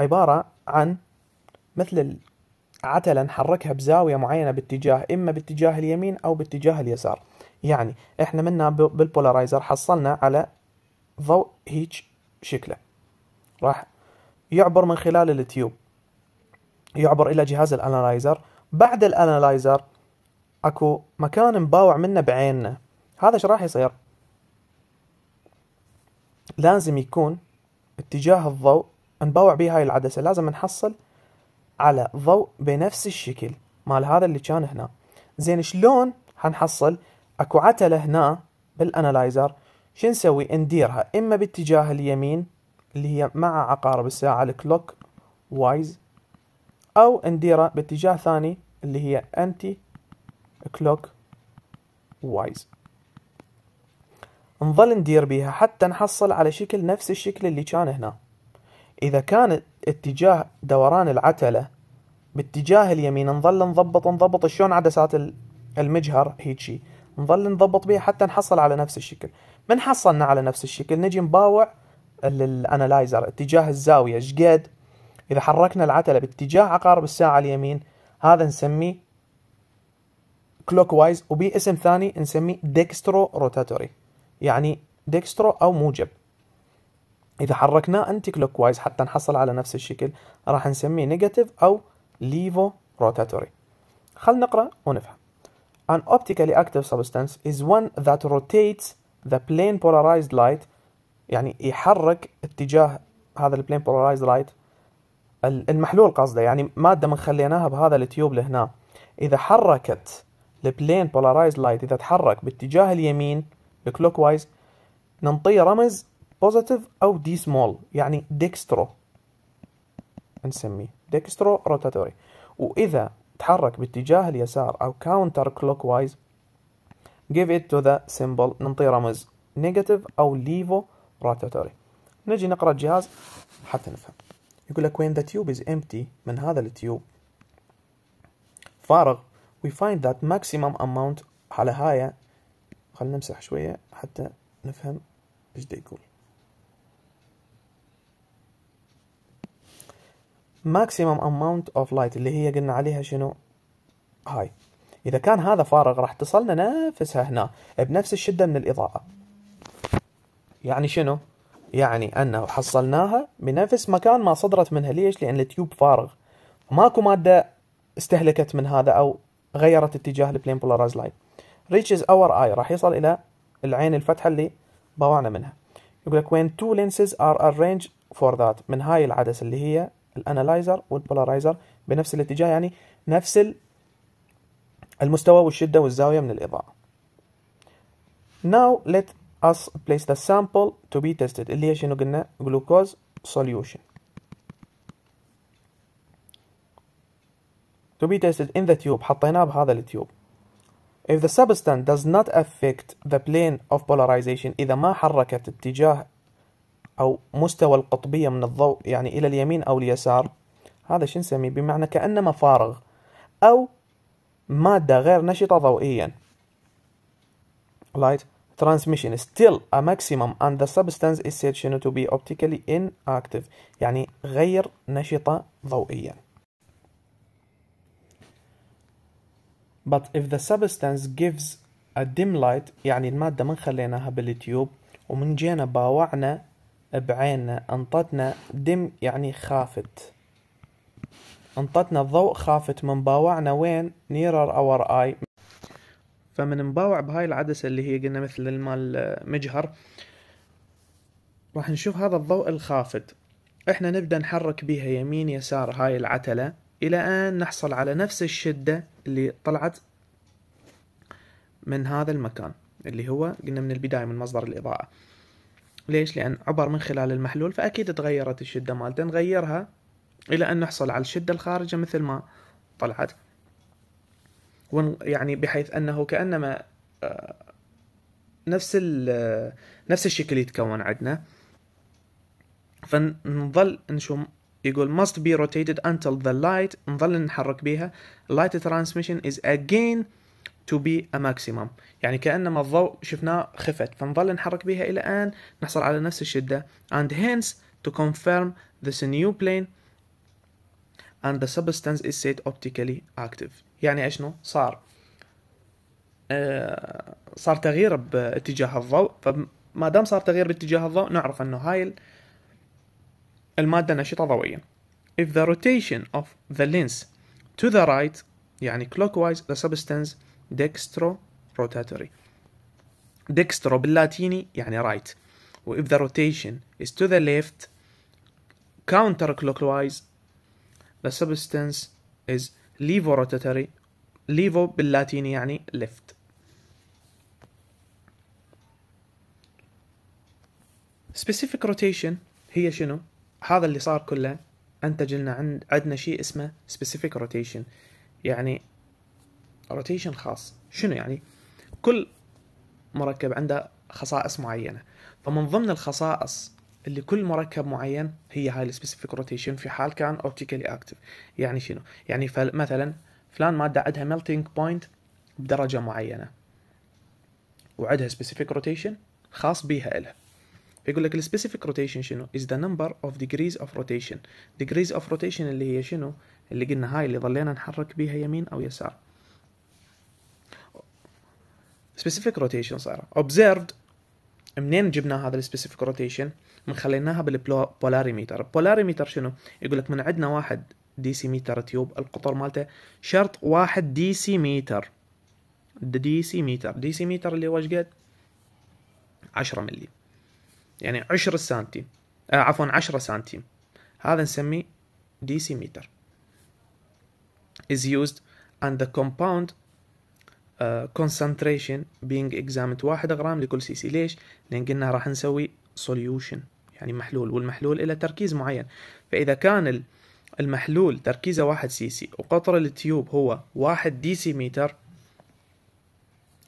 عبارة عن مثل عتلة نحركها بزاوية معينة باتجاه إما باتجاه اليمين أو باتجاه اليسار يعني إحنا منا بالبولارايزر حصلنا على ضوء هيج شكله راح يعبر من خلال التيوب يعبر إلى جهاز الأنالايزر بعد الأنالايزر أكو مكان مباوع منه بعيننا هذا شو راح يصير لازم يكون اتجاه الضوء نبوع به هاي العدسة لازم نحصل على ضوء بنفس الشكل مال هذا اللي كان هنا زين شلون حنحصل اكو عتلة هنا بالانالايزر شو نسوي نديرها اما باتجاه اليمين اللي هي مع عقارب الساعة الكلوك وايز او نديرها باتجاه ثاني اللي هي انتي كلوك وايز نظل ندير بيها حتى نحصل على شكل نفس الشكل اللي كان هنا إذا كان اتجاه دوران العتلة باتجاه اليمين نظل نضبط نضبط شلون عدسات المجهر هيجي نظل نضبط بيها حتى نحصل على نفس الشكل من حصلنا على نفس الشكل نجي نباوع الانالايزر اتجاه الزاوية شقد إذا حركنا العتلة باتجاه عقارب الساعة اليمين هذا نسميه كلوك وايز وباسم ثاني نسميه ديكسترو روتاتوري يعني ديكسترو أو موجب إذا حركناه أنتي كلوك وايز حتى نحصل على نفس الشكل راح نسميه نيجاتيف أو ليفو روتاتوري خل نقرأ ونفهم An optically active substance is one that rotates the plane polarized light يعني يحرك اتجاه هذا البلين polarized light المحلول قصده يعني مادة من خليناها بهذا التيوب لهنا إذا حركت البلين polarized light إذا تحرك باتجاه اليمين بكلوك وايز ننطيه رمز بوزيتيف او دي سمول يعني ديكسترو نسميه ديكسترو روتاتوري واذا تحرك باتجاه اليسار او كاونتر كلوك وايز give it to the symbol ننطي رمز negative أو ليفو rotatory نجي نقرأ الجهاز حتى نفهم يقول لك when the tube is empty من هذا التيوب فارغ we find that maximum amount على هاي خلنا نمسح شوية حتى نفهم ايش ده يقول maximum amount of light اللي هي قلنا عليها شنو هاي اذا كان هذا فارغ راح تصلنا نفسها هنا بنفس الشدة من الاضاءة يعني شنو يعني انه حصلناها بنفس مكان ما صدرت منها ليش لان التيوب فارغ ماكو مادة استهلكت من هذا او غيرت اتجاه البلين بولارايز لايت reaches our eye راح يصل إلى العين الفتحة اللي طلعنا منها يقول لك when two lenses are arranged for that من هاي العدسة اللي هي الانالايزر والبولارايزر بنفس الاتجاه يعني نفس المستوى والشدة والزاوية من الإضاءة now let us place the sample to be tested اللي هي شنو قلنا جلوكوز solution to be tested in the tube حطيناه بهذا التيوب If the substance does not affect the plane of polarization إذا ما حركت اتجاه أو مستوى القطبية من الضوء يعني إلى اليمين أو اليسار هذا شو نسميه بمعنى كأنما فارغ أو مادة غير نشطة ضوئيا light transmission still a maximum and the substance is said to be optically inactive يعني غير نشطة ضوئيا But if the substance gives a dim light يعني المادة من خليناها بالتيوب ومن جينا باوعنا بعيننا انطتنا dim يعني خافت انطتنا الضوء خافت من باوعنا وين nearer our eye فمن نباوع بهاي العدسة اللي هي قلنا مثل المال مجهر راح نشوف هذا الضوء الخافت احنا نبدأ نحرك بيها يمين يسار هاي العتلة إلى أن نحصل على نفس الشدة اللي طلعت من هذا المكان اللي هو قلنا من البداية من مصدر الإضاءة ليش؟ لأن عبر من خلال المحلول فأكيد تغيرت الشدة مالته نغيرها إلى أن نحصل على الشدة الخارجة مثل ما طلعت يعني بحيث أنه كأنما آه، نفس نفس الشكل يتكون عندنا فنظل نشوم يقول must be rotated until the light نظل نحرك بيها light transmission is again to be a maximum يعني كأنما الضوء شفناه خفت فنظل نحرك بها إلى أن نحصل على نفس الشدة and hence to confirm this new plane and the substance is said optically active يعني اشنو صار آه، صار تغيير باتجاه الضوء فما دام صار تغيير باتجاه الضوء نعرف انه هاي المادة نشطة ضوئيا if the rotation of the lens to the right يعني clockwise the substance dextro rotatory dextro باللاتيني يعني right و if the rotation is to the left counter clockwise the substance is levo rotatory levo باللاتيني يعني left specific rotation هي شنو؟ هذا اللي صار كله انتج لنا عند عندنا شيء اسمه سبيسيفيك روتيشن يعني روتيشن خاص شنو يعني كل مركب عنده خصائص معينه فمن ضمن الخصائص اللي كل مركب معين هي هاي السبيسيفيك روتيشن في حال كان اوبتيكالي اكتف يعني شنو يعني مثلا فلان ماده عندها ميلتينج بوينت بدرجه معينه وعندها سبيسيفيك روتيشن خاص بيها إلها فيقول لك السبيسيفيك روتيشن شنو از ذا نمبر اوف ديجريز اوف روتيشن ديجريز اوف روتيشن اللي هي شنو اللي قلنا هاي اللي ظلينا نحرك بيها يمين او يسار سبيسيفيك روتيشن صار اوبزيرفد منين جبنا هذا السبيسيفيك روتيشن من خليناها بالبولاريميتر البولاريميتر شنو يقول لك من عندنا واحد دي سي متر تيوب القطر مالته شرط واحد دي سي متر دي سي متر دي سي متر اللي هو ايش قد 10 ملي يعني 10 سنتيم آه عفوا 10 سنتيم هذا نسميه متر is used and the compound uh, concentration being examined واحد غرام لكل سي سي ليش؟ لأن قلنا راح نسوي solution يعني محلول والمحلول له تركيز معين فإذا كان المحلول تركيزه واحد سي سي وقطر التيوب هو واحد ديسيمتر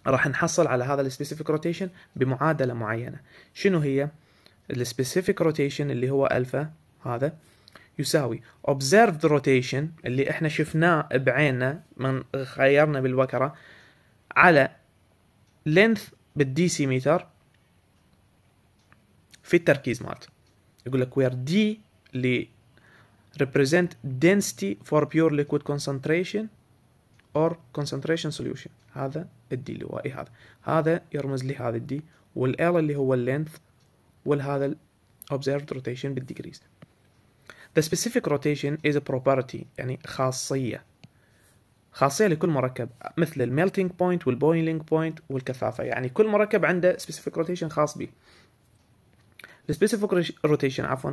راح نحصل على هذا السبيسيفيك روتيشن بمعادله معينه شنو هي السبيسيفيك روتيشن اللي هو الفا هذا يساوي observed rotation اللي احنا شفناه بعيننا من غيرنا بالوكرة على length بالديسي متر في التركيز مالت يقول لك where d اللي represent density for pure liquid concentration or concentration solution هذا الدي اللي اي هذا هذا يرمز لهذا الدي والال اللي هو اللينث والهذا observed rotation بالديجريز The specific rotation is a property يعني خاصية خاصية لكل مركب مثل الميلتينج بوينت والبويلينج بوينت والكثافة يعني كل مركب عنده specific rotation خاص به The specific rotation عفوا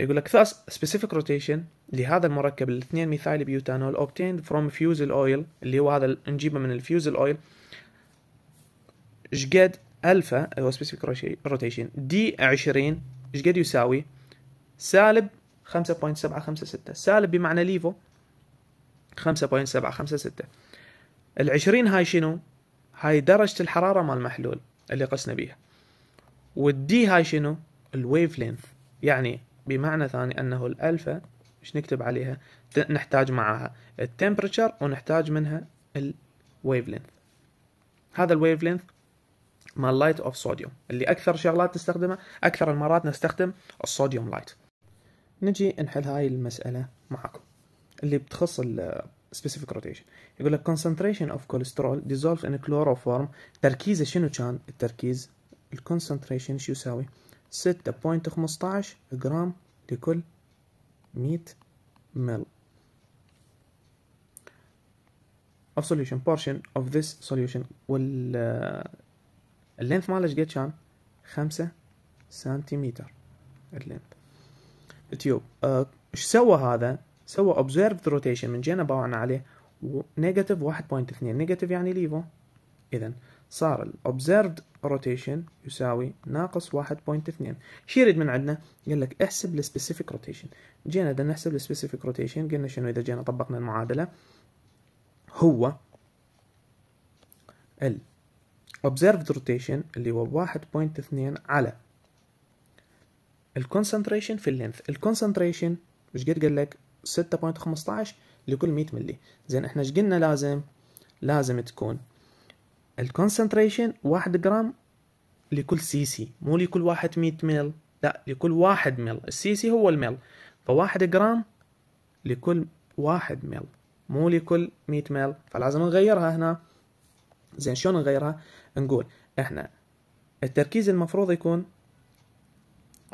يقول لك thus specific rotation لهذا المركب الاثنين ميثايل بيوتانول obtained from فيوز oil اللي هو هذا نجيبه من الفيوزل اويل شقد الفا هو specific rotation دي 20 شقد يساوي سالب 5.756 سالب بمعنى ليفو 5.756 ال 20 هاي شنو؟ هاي درجة الحرارة مال المحلول اللي قسنا بيها والدي هاي شنو؟ الويف لينث يعني بمعنى ثاني أنه الألفا إيش نكتب عليها نحتاج معها التمبرتشر ونحتاج منها الويف لينث هذا الويف لينث مال لايت اوف صوديوم اللي اكثر شغلات نستخدمه اكثر المرات نستخدم الصوديوم لايت نجي نحل هاي المساله معاكم اللي بتخص السبيسيفيك روتيشن يقول لك concentration اوف كوليسترول dissolved in chloroform تركيزه شنو كان التركيز الكونسنتريشن شو يساوي ستة بوينت خمسطعش جرام لكل مية مل of solution portion of this solution وال اللينث uh, ماله شقد كان خمسة سنتيمتر اللينث التيوب uh, ايش سوى هذا سوى observe the rotation من جينا باوعنا عليه نيجاتيف واحد بوينت اثنين نيجاتيف يعني ليفو اذا صار الـ observed rotation يساوي ناقص 1.2 شو يريد من عندنا؟ قال لك احسب ال specific rotation جينا بدنا نحسب ال specific rotation قلنا شنو إذا جينا طبقنا المعادلة هو ال observed rotation اللي هو 1.2 على الكونسنتريشن في اللينث الكونسنتريشن مش قد قال لك 6.15 لكل 100 ملي زين احنا ايش قلنا لازم لازم تكون الكونسنتريشن واحد جرام لكل سي سي مو لكل واحد مية ميل لا لكل واحد ميل السي سي هو الميل فواحد جرام لكل واحد ميل مو لكل مية ميل فلازم نغيرها هنا زين شلون نغيرها نقول احنا التركيز المفروض يكون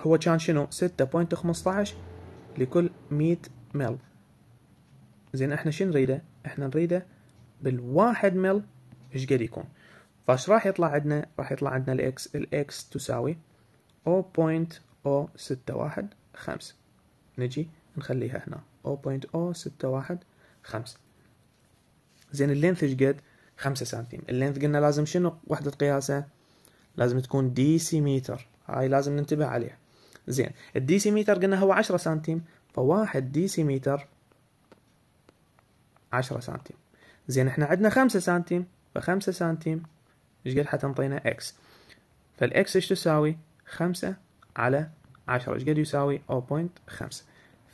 هو كان شنو ستة بوينت خمسطعش لكل مية مل زين احنا شنو نريده احنا نريده بالواحد مل ايش قد يكون فاش راح يطلع عندنا راح يطلع عندنا الاكس الاكس تساوي 0.0615 نجي نخليها هنا 0.0615 زين اللينث ايش قد 5 سنتيم اللينث قلنا لازم شنو وحدة قياسه لازم تكون دي سي متر هاي لازم ننتبه عليها زين الدي سي متر قلنا هو 10 سنتيم فواحد دي سي متر 10 سنتيم زين احنا عندنا 5 سنتيم ف5 سنتيم ايش قد حتنطينا اكس فالاكس ايش تساوي 5 على 10 ايش قد يساوي 0.5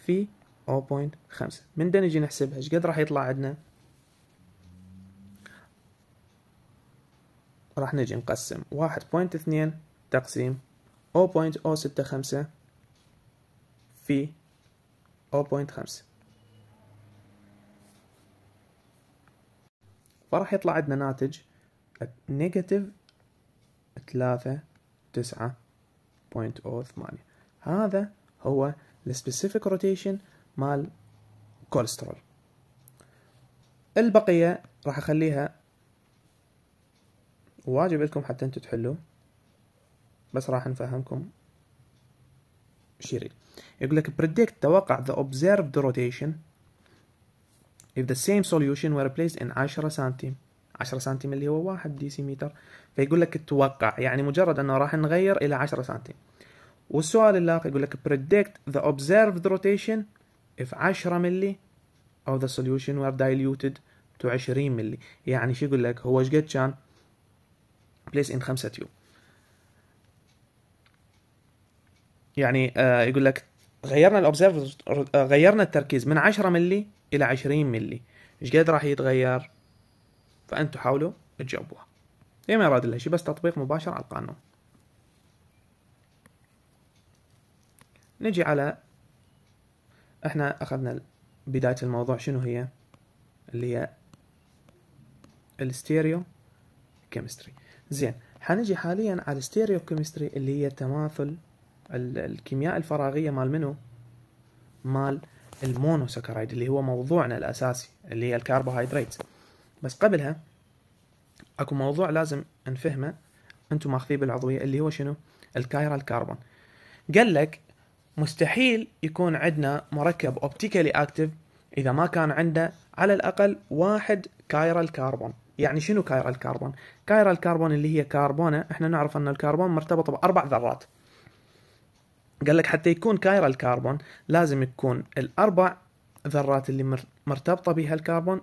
في 0.5 من دا نجي نحسبها ايش قد راح يطلع عندنا راح نجي نقسم 1.2 تقسيم 0.065 في 0.5 فراح يطلع عندنا ناتج 0.5 نيجاتيف ثلاثة تسعة بوينت أو oh ثمانية هذا هو السبيسيفيك روتيشن مال كوليسترول البقية راح أخليها واجب لكم حتى انتو تحلو بس راح نفهمكم شيرين يقول لك predict توقع the observed rotation if the same solution were placed in 10 سنتيم 10 سم اللي هو 1 ديسيمتر فيقول لك تتوقع يعني مجرد انه راح نغير الى 10 سم والسؤال اللاقي يقول لك predict the observed rotation if 10 ملي او the solution were diluted to 20 ملي يعني شو يقول لك هو ايش قد كان بليس ان 5 تيوب يعني آه، يقول لك غيرنا الاوبزرف غيرنا التركيز من 10 ملي الى 20 ملي ايش قد راح يتغير فانتم تحاولوا تجاوبوها هي ما يراد لها شيء بس تطبيق مباشر على القانون نجي على احنا اخذنا بداية الموضوع شنو هي اللي هي الستيريو كيمستري زين حنجي حاليا على الستيريو كيمستري اللي هي تماثل الكيمياء الفراغية مال منو مال المونوساكرايد اللي هو موضوعنا الاساسي اللي هي الكربوهيدرات بس قبلها اكو موضوع لازم نفهمه انتم ماخذيه بالعضويه اللي هو شنو؟ الكايرال كاربون قال لك مستحيل يكون عندنا مركب اوبتيكالي اكتف اذا ما كان عنده على الاقل واحد كايرال كاربون يعني شنو كايرال كاربون كايرال كاربون اللي هي كربونه احنا نعرف ان الكربون مرتبط باربع ذرات قال لك حتى يكون كايرال كاربون لازم يكون الاربع ذرات اللي مرتبطه بها الكربون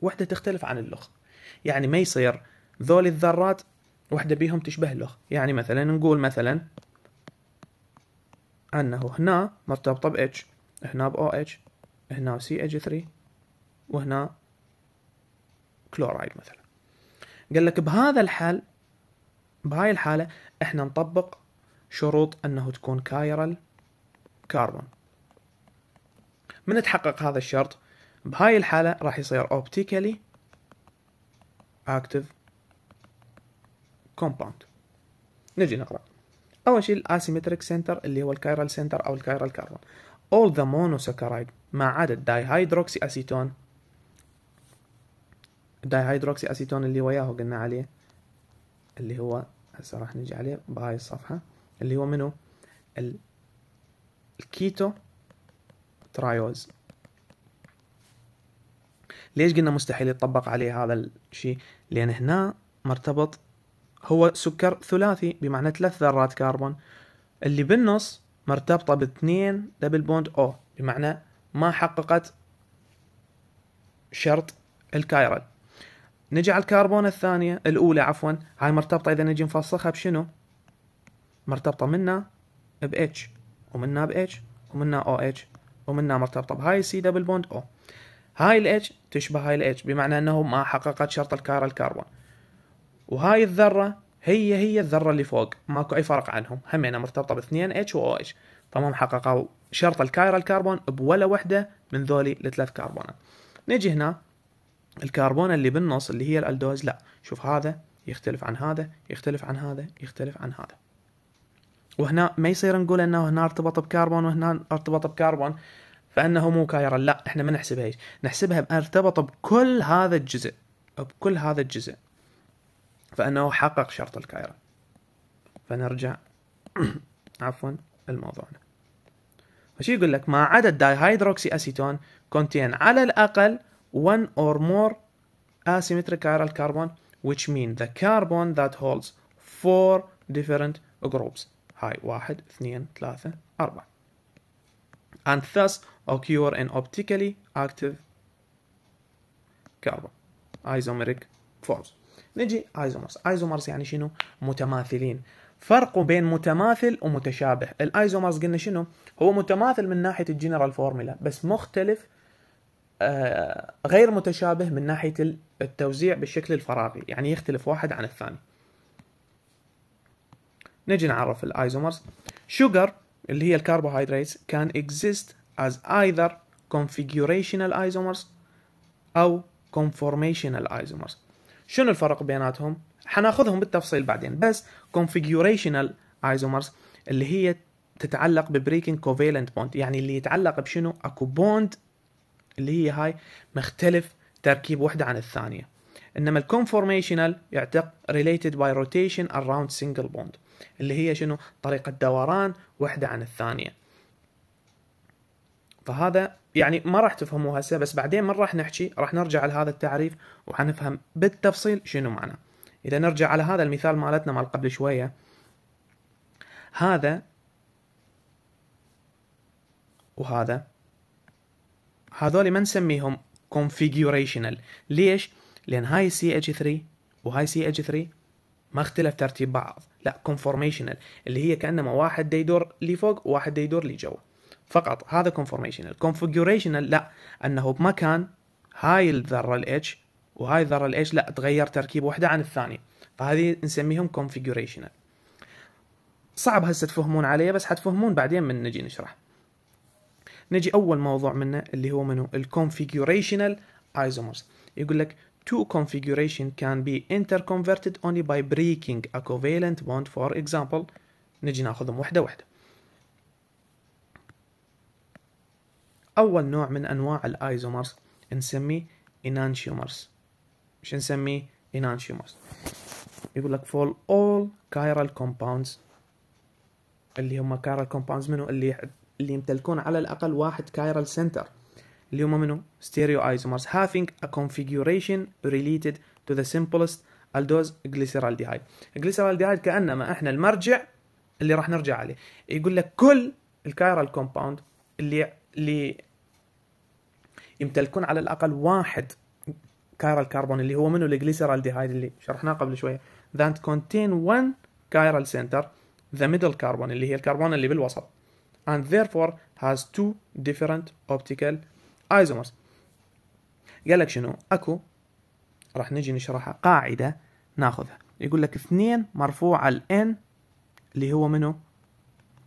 وحده تختلف عن اللخ يعني ما يصير ذول الذرات وحده بيهم تشبه اللخ يعني مثلا نقول مثلا انه هنا مرتبطه ب H هنا ب OH هنا CH3 وهنا كلورايد مثلا قال لك بهذا الحال بهاي الحالة احنا نطبق شروط انه تكون كايرال كاربون من تحقق هذا الشرط بهاي الحالة راح يصير اوبتيكالي اكتف كومباوند نجي نقرأ أول شيء الاسيمتريك سنتر اللي هو الكايرال سنتر أو الكايرال كربون all the monosaccharide ما عدا الدايهيدروكسي أسيتون الدايهيدروكسي أسيتون اللي هو قلنا عليه اللي هو هسه راح نجي عليه بهاي الصفحة اللي هو منو الكيتو ترايوز ليش قلنا مستحيل يطبق عليه هذا الشيء لان هنا مرتبط هو سكر ثلاثي بمعنى ثلاث ذرات كربون اللي بالنص مرتبطه باثنين دبل بوند او بمعنى ما حققت شرط الكايرل نجي على الكربون الثانية الأولى عفوا هاي مرتبطة إذا نجي نفسخها بشنو؟ مرتبطة منا ب H ومنا ب H ومنا OH ومنا مرتبطة بهاي السي دبل بوند او هاي الاتش تشبه هاي الاتش بمعنى انه ما حققت شرط الكار الكربون وهاي الذره هي هي الذره اللي فوق ماكو اي فرق عنهم همينه مرتبطه باثنين اتش و اتش فما حققوا شرط الكايرا الكربون بولا وحده من ذولي الثلاث كربونات نجي هنا الكربون اللي بالنص اللي هي الالدوز لا شوف هذا يختلف عن هذا يختلف عن هذا يختلف عن هذا وهنا ما يصير نقول انه هنا ارتبط بكربون وهنا ارتبط بكربون فانه مو كايرا لا احنا ما نحسبها هيك نحسبها ارتبط بكل هذا الجزء بكل هذا الجزء فانه حقق شرط الكايرا فنرجع عفوا لموضوعنا فشي يقول لك ما عدا الدايهيدروكسي اسيتون contain على الاقل one or more asymmetric chiral كاربون which mean the carbon that holds four different groups هاي واحد اثنين ثلاثة أربعة and thus occur in optically active carbon ايزوميريك فورمز نجي ايزومرز ايزومرز يعني شنو متماثلين فرق بين متماثل ومتشابه الايزومرز قلنا شنو هو متماثل من ناحيه الجنرال فورمولا بس مختلف آه غير متشابه من ناحيه التوزيع بالشكل الفراغي يعني يختلف واحد عن الثاني نجي نعرف الايزومرز شوجر اللي هي الكربوهيدرات كان اكزيست as either configurational isomers أو conformational isomers شنو الفرق بيناتهم؟ حناخذهم بالتفصيل بعدين بس configurational isomers اللي هي تتعلق ببريكنج كوفالنت بوند يعني اللي يتعلق بشنو اكو بوند اللي هي هاي مختلف تركيب وحده عن الثانيه انما الكونفورميشنال يعتق related by rotation around single bond اللي هي شنو طريقه دوران وحده عن الثانيه فهذا يعني ما راح تفهموه هسه بس بعدين من راح نحكي راح نرجع لهذا التعريف وحنفهم بالتفصيل شنو معناه اذا نرجع على هذا المثال مالتنا مال قبل شويه هذا وهذا هذول ما نسميهم configurational ليش لان هاي سي اتش 3 وهاي سي اتش 3 ما اختلف ترتيب بعض لا كونفورميشنال اللي هي كانما واحد يدور لفوق وواحد يدور لجوا فقط هذا كونفورميشنال كونفجوريشنال لا انه بمكان هاي الذره الاتش وهاي الذره الاتش لا تغير تركيب واحده عن الثانيه فهذه نسميهم كونفجوريشنال صعب هسه تفهمون عليه بس حتفهمون بعدين من نجي نشرح نجي اول موضوع منه اللي هو منو الكونفيجوريشنال ايزومرز يقول لك two configuration can be interconverted only by breaking a covalent bond for example نجي ناخذهم وحده وحده أول نوع من أنواع الأيزومرز نسميه إنانشيومرز مش نسميه إنانشيومرز يقول لك فول اول كايرال كومباوندز اللي هم كايرال كومباوندز منو اللي اللي يمتلكون على الأقل واحد كايرال سنتر اللي هم منو ستيريو ايزومرز having ا configuration ريليتد تو ذا سمبلست الدوز glyceraldehyde الجليسرالديهايد كأنما احنا المرجع اللي راح نرجع عليه يقول لك كل الكايرال كومباوند اللي اللي يمتلكون على الاقل واحد كايرال كربون اللي هو منه الجليسيرالديهايد اللي شرحناه قبل شويه ذات كونتين 1 كايرال سنتر ذا ميدل كربون اللي هي الكربون اللي بالوسط and therefore has two different optical isomers قال لك شنو اكو راح نجي نشرحها قاعده ناخذها يقول لك اثنين مرفوع على n اللي هو منه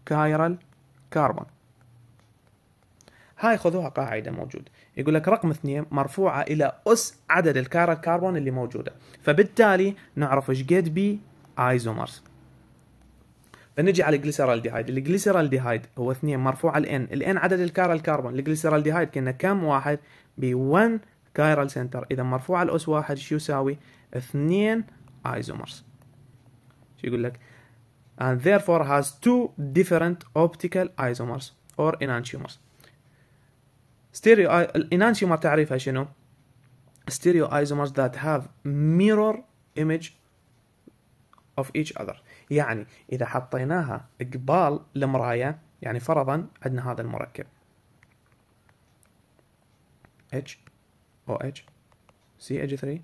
كايرال كربون هاي خذوها قاعدة موجودة يقول لك رقم اثنين مرفوعه الى اس عدد الكاره اللي موجوده فبالتالي نعرف ايش قد بي ايزومرز فنجي على الجليسرالديهايد الجليسرالديهايد هو اثنين مرفوع N الان الان عدد الكاره الكربون الجليسرالديهايد كنا كم واحد ب 1 كايرال سنتر اذا مرفوع الاس واحد شو يساوي اثنين ايزومرز شو يقول لك and therefore has two different optical isomers or enantiomers stereo الانانشي ما تعريفها شنو ستيريو ايزومرز ذات هاف ميرور ايمج اوف ايتش اذر يعني اذا حطيناها قبال المرايه يعني فرضا عندنا هذا المركب اتش او اتش سي اتش 3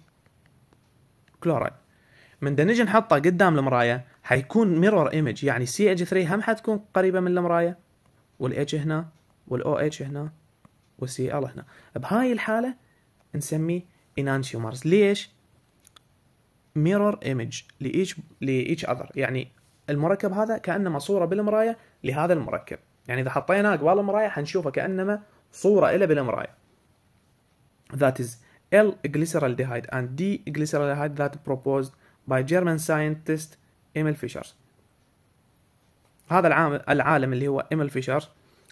كلورايد من دا نجي نحطه قدام المرايه حيكون ميرور ايمج يعني سي اتش 3 هم حتكون قريبه من المرايه والاتش هنا والاو اتش هنا والسي ال هنا بهاي الحاله نسميه انانشيومرز ليش ميرور ايمج لايتش لايتش اذر يعني المركب هذا كانما صوره بالمرايه لهذا المركب يعني اذا حطيناه قبال المرايه حنشوفه كانما صوره له بالمرايه that is L glyceraldehyde and D glyceraldehyde that proposed by German scientist ايميل فيشر هذا العالم اللي هو ايميل فيشر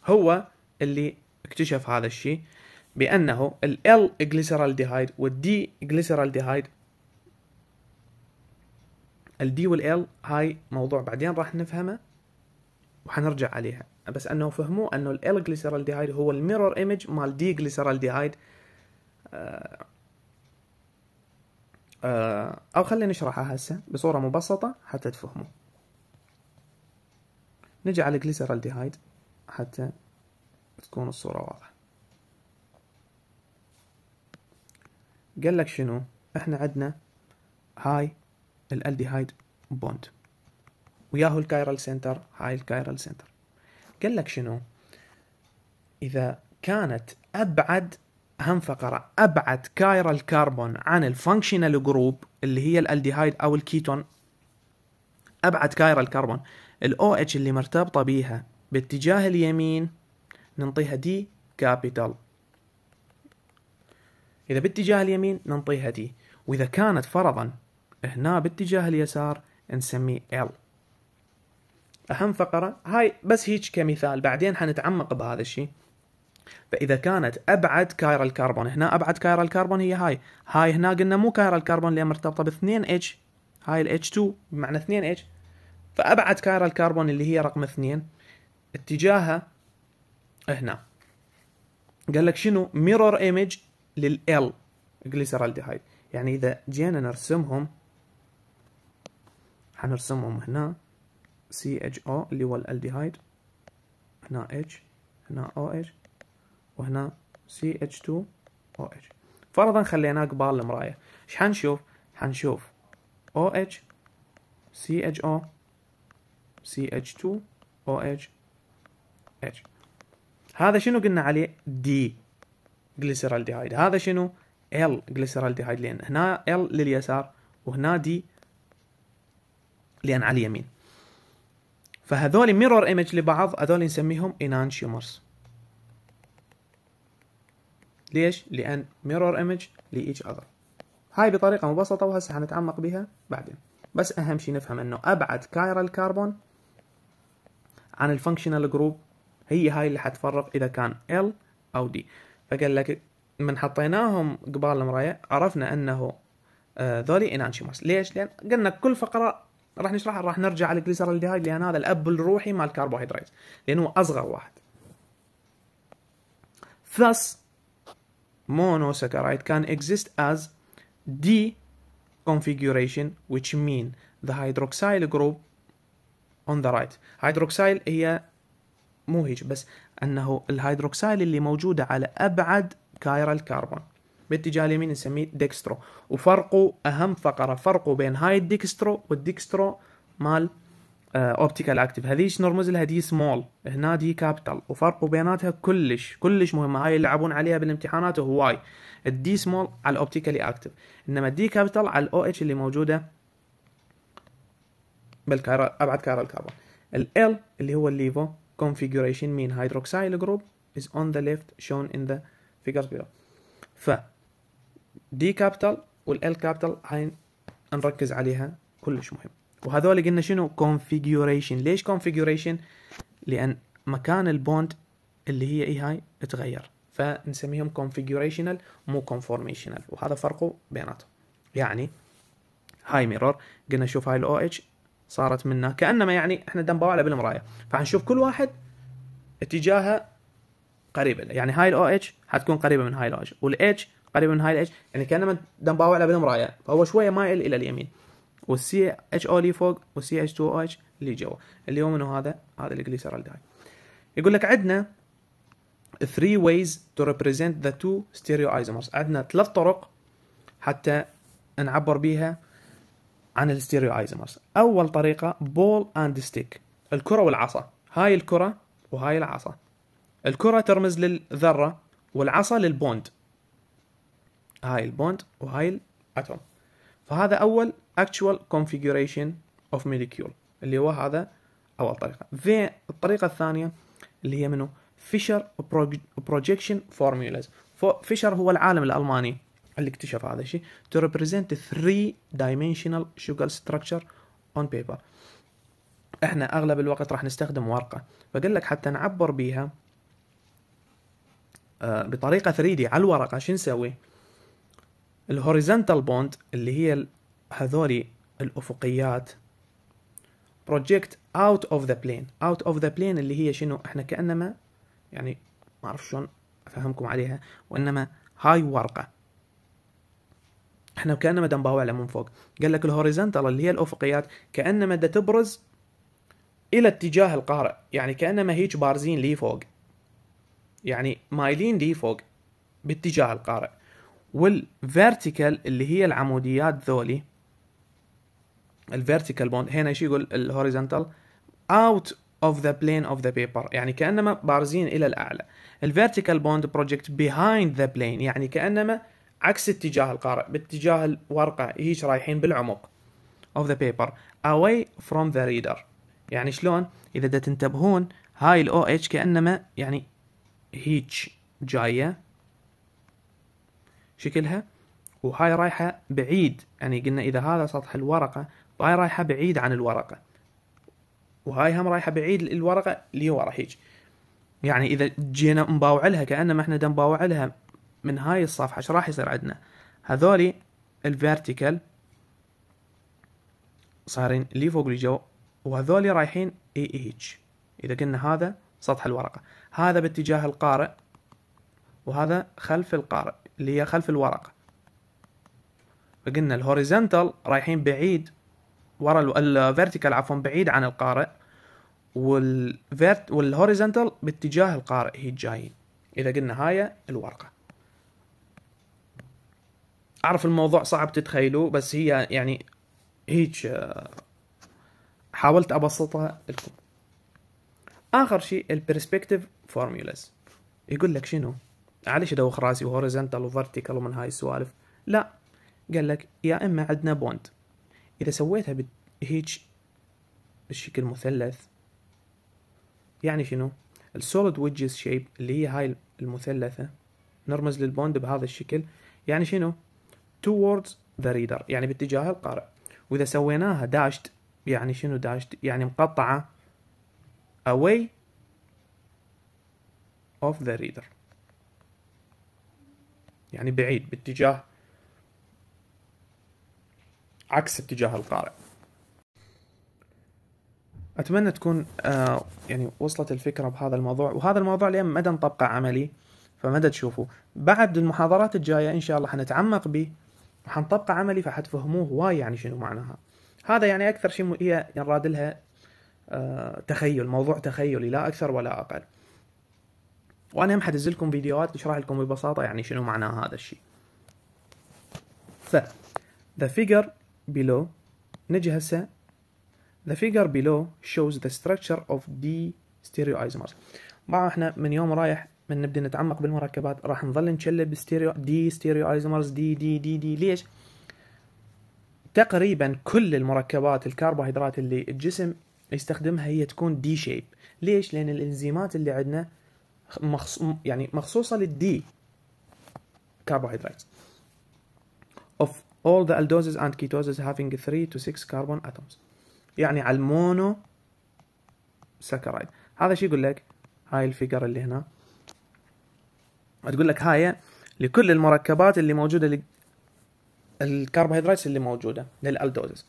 هو اللي اكتشف هذا الشيء بأنه ال L جليسرالديهايد وال D جليسرالديهايد ال D وال L هاي موضوع بعدين راح نفهمه وحنرجع عليها بس انه فهموا انه ال L جليسرالديهايد هو الميرور ايمج مال D جليسرالديهايد آه، او خلينا نشرحها هسه بصوره مبسطه حتى تفهموا نجي على الجليسرالديهايد حتى تكون الصورة واضحة قال لك شنو احنا عندنا هاي الالديهايد بوند وياهو الكايرال سنتر هاي الكايرال سنتر قال لك شنو اذا كانت ابعد اهم فقره ابعد كايرال كاربون عن الفانكشنال جروب اللي هي الالديهايد او الكيتون ابعد كايرال كاربون الاو OH اتش اللي مرتبطه بيها باتجاه اليمين ننطيها دي كابيتال إذا باتجاه اليمين ننطيها دي وإذا كانت فرضا هنا باتجاه اليسار نسميه L أهم فقرة هاي بس هيج كمثال بعدين حنتعمق بهذا الشيء فإذا كانت أبعد كايرا الكربون هنا أبعد كايرا الكربون هي هاي هاي هنا قلنا مو كايرا الكربون اللي مرتبطة ب 2H هاي ال H2 بمعنى 2H فأبعد كايرا الكربون اللي هي رقم 2 اتجاهها هنا قال لك شنو ميرور ايمج للال جليسرالديهايد يعني اذا جينا نرسمهم حنرسمهم هنا سي اتش او اللي هو الالديهايد هنا اتش هنا او اتش وهنا سي اتش 2 او اتش فرضا خليناه قبال المرايه ايش حنشوف حنشوف او اتش سي اتش او سي اتش 2 او اتش اتش هذا شنو قلنا عليه دي جليسيرالديهايد هذا شنو ال جليسيرالديهايد لان هنا ال لليسار وهنا دي لان على اليمين فهذول ميرور ايمج لبعض هذول نسميهم انانشيومرز ليش؟ لان ميرور ايمج لايتش اذر هاي بطريقه مبسطه وهسه حنتعمق بها بعدين بس اهم شيء نفهم انه ابعد كايرال كاربون عن الفانكشنال جروب هي هاي اللي حتفرق اذا كان ال او دي فقال لك من حطيناهم قبال المرايه عرفنا انه آه، ذولي انانشيموس ليش لان قلنا كل فقره راح نشرحها راح نرجع على هاي لان هذا الاب الروحي مال الكربوهيدرات لانه اصغر واحد thus monosaccharide can exist as D configuration which mean the hydroxyl group on the right hydroxyl هي مو هيج بس انه الهيدروكسيل اللي موجوده على ابعد كايرال الكربون باتجاه اليمين نسميه ديكسترو وفرقه اهم فقره فرقه بين هاي الديكسترو والديكسترو مال اوبتيكال آه، اكتف هذيش نرمز لها دي سمول هنا دي كابيتال وفرقه بيناتها كلش كلش مهمه هاي يلعبون عليها بالامتحانات هواي الدي سمول على الاوبتيكالي اكتف انما الدي كابيتال على الاو اتش اللي موجوده بالكايرال ابعد كايرال كربون ال اللي هو الليفو configuration mean hydroxyl group is on the left shown in the figures below ف وال L capital كابيتال نركز عليها كلش مهم وهذول قلنا شنو configuration ليش configuration لان مكان البوند اللي هي اي هاي تغير فنسميهم configurational مو conformational وهذا فرقه بيناتهم يعني هاي ميرور قلنا شوف هاي الاو اتش صارت منا كانما يعني احنا دنبا على بالمرايه فحنشوف كل واحد اتجاهه قريبه يعني هاي الاو اتش حتكون قريبه من هاي الاو اتش والاتش قريبه من هاي الاتش يعني كانما دنبا على بالمرايه فهو شويه مايل الى اليمين والسي اتش او اللي فوق والسي اتش 2 او اتش اللي جوا اللي هو منو هذا هذا الجليسرال داي يقول لك عندنا 3 ways to represent the two stereoisomers عندنا ثلاث طرق حتى نعبر بيها عن الستيريو ايزومرز اول طريقه بول اند ستيك الكره والعصا هاي الكره وهاي العصا الكره ترمز للذره والعصا للبوند هاي البوند وهاي الاتوم فهذا اول actual configuration of molecule اللي هو هذا اول طريقه في الطريقه الثانيه اللي هي منه فيشر بروجكشن فورمولاز فيشر هو العالم الالماني اللي اكتشف هذا الشيء to represent three dimensional sugar structure on paper احنا اغلب الوقت راح نستخدم ورقه فقال لك حتى نعبر بيها آه، بطريقه 3 دي على الورقه شو نسوي الهوريزونتال بوند اللي هي هذولي الافقيات بروجكت اوت اوف ذا بلين اوت اوف ذا بلين اللي هي شنو احنا كانما يعني ما اعرف شلون افهمكم عليها وانما هاي ورقه احنا مدى بنباوع له من فوق قال لك الهوريزنتال اللي هي الافقيات كانما مدى تبرز الى اتجاه القارئ يعني كانما هيك بارزين لي فوق يعني مايلين لي فوق باتجاه القارئ والفيرتيكال اللي هي العموديات ذولي الفيرتيكال بوند هنا ايش يقول الهوريزنتال اوت اوف ذا بلين اوف ذا بيبر يعني كانما بارزين الى الاعلى الفيرتيكال بوند بروجكت بيهايند ذا بلين يعني كانما عكس اتجاه القارئ باتجاه الورقة هيش رايحين بالعمق of the paper away from the reader يعني شلون إذا دا تنتبهون هاي الـ OH كأنما يعني هيج جاية شكلها وهاي رايحة بعيد يعني قلنا إذا هذا سطح الورقة هاي رايحة بعيد عن الورقة وهاي هم رايحة بعيد الورقة اللي ورا هيج يعني إذا جينا نباوع لها كأنما احنا دا نباوع لها من هاي الصفحة ايش راح يصير عندنا هذولي الفيرتيكال صايرين اللي فوق اللي جو وهذولي رايحين اي اتش اذا قلنا هذا سطح الورقة هذا باتجاه القارئ وهذا خلف القارئ اللي هي خلف الورقة قلنا الهوريزنتال رايحين بعيد ورا الفيرتيكال عفوا بعيد عن القارئ والفيرت والهوريزنتال باتجاه القارئ هي جايين اذا قلنا هاي الورقه اعرف الموضوع صعب تتخيله بس هي يعني هيك آه، حاولت ابسطها لكم اخر شيء البرسبكتيف فورمولاس يقول لك شنو معلش ادوخ راسي هوريزونتال وفيرتيكال ومن هاي السوالف لا قال لك يا اما عندنا بوند اذا سويتها هيك بالشكل مثلث يعني شنو السوليد ويدجز شيب اللي هي هاي المثلثه نرمز للبوند بهذا الشكل يعني شنو towards the reader يعني باتجاه القارئ واذا سويناها داشت يعني شنو داشت يعني مقطعه away of the reader يعني بعيد باتجاه عكس اتجاه القارئ اتمنى تكون آه يعني وصلت الفكره بهذا الموضوع وهذا الموضوع اليوم مدى نطبقه عملي فمدى تشوفوا بعد المحاضرات الجايه ان شاء الله حنتعمق به حنطبقه عملي فحتفهموه واي يعني شنو معناها هذا يعني اكثر شيء هي ينراد لها آه، تخيل موضوع تخيلي لا اكثر ولا اقل وانا هم حدز لكم فيديوهات تشرح لكم ببساطه يعني شنو معنى هذا الشيء ف the figure below نجي هسه the figure below shows the structure of the stereoisomers ما احنا من يوم رايح من نبدا نتعمق بالمركبات راح نظل نشلب ستيريو دي ستيريو ايزومرز دي دي دي دي ليش تقريبا كل المركبات الكربوهيدرات اللي الجسم يستخدمها هي تكون دي شيب ليش لان الانزيمات اللي عندنا مخص... يعني مخصوصه للدي كربوهيدرات of all the aldoses and ketoses having 3 to 6 carbon atoms يعني على المونو سكرايد هذا شو يقول لك هاي الفيجر اللي هنا تقول لك هاي لكل المركبات اللي موجوده الكربوهيدرات اللي موجوده للالدوزز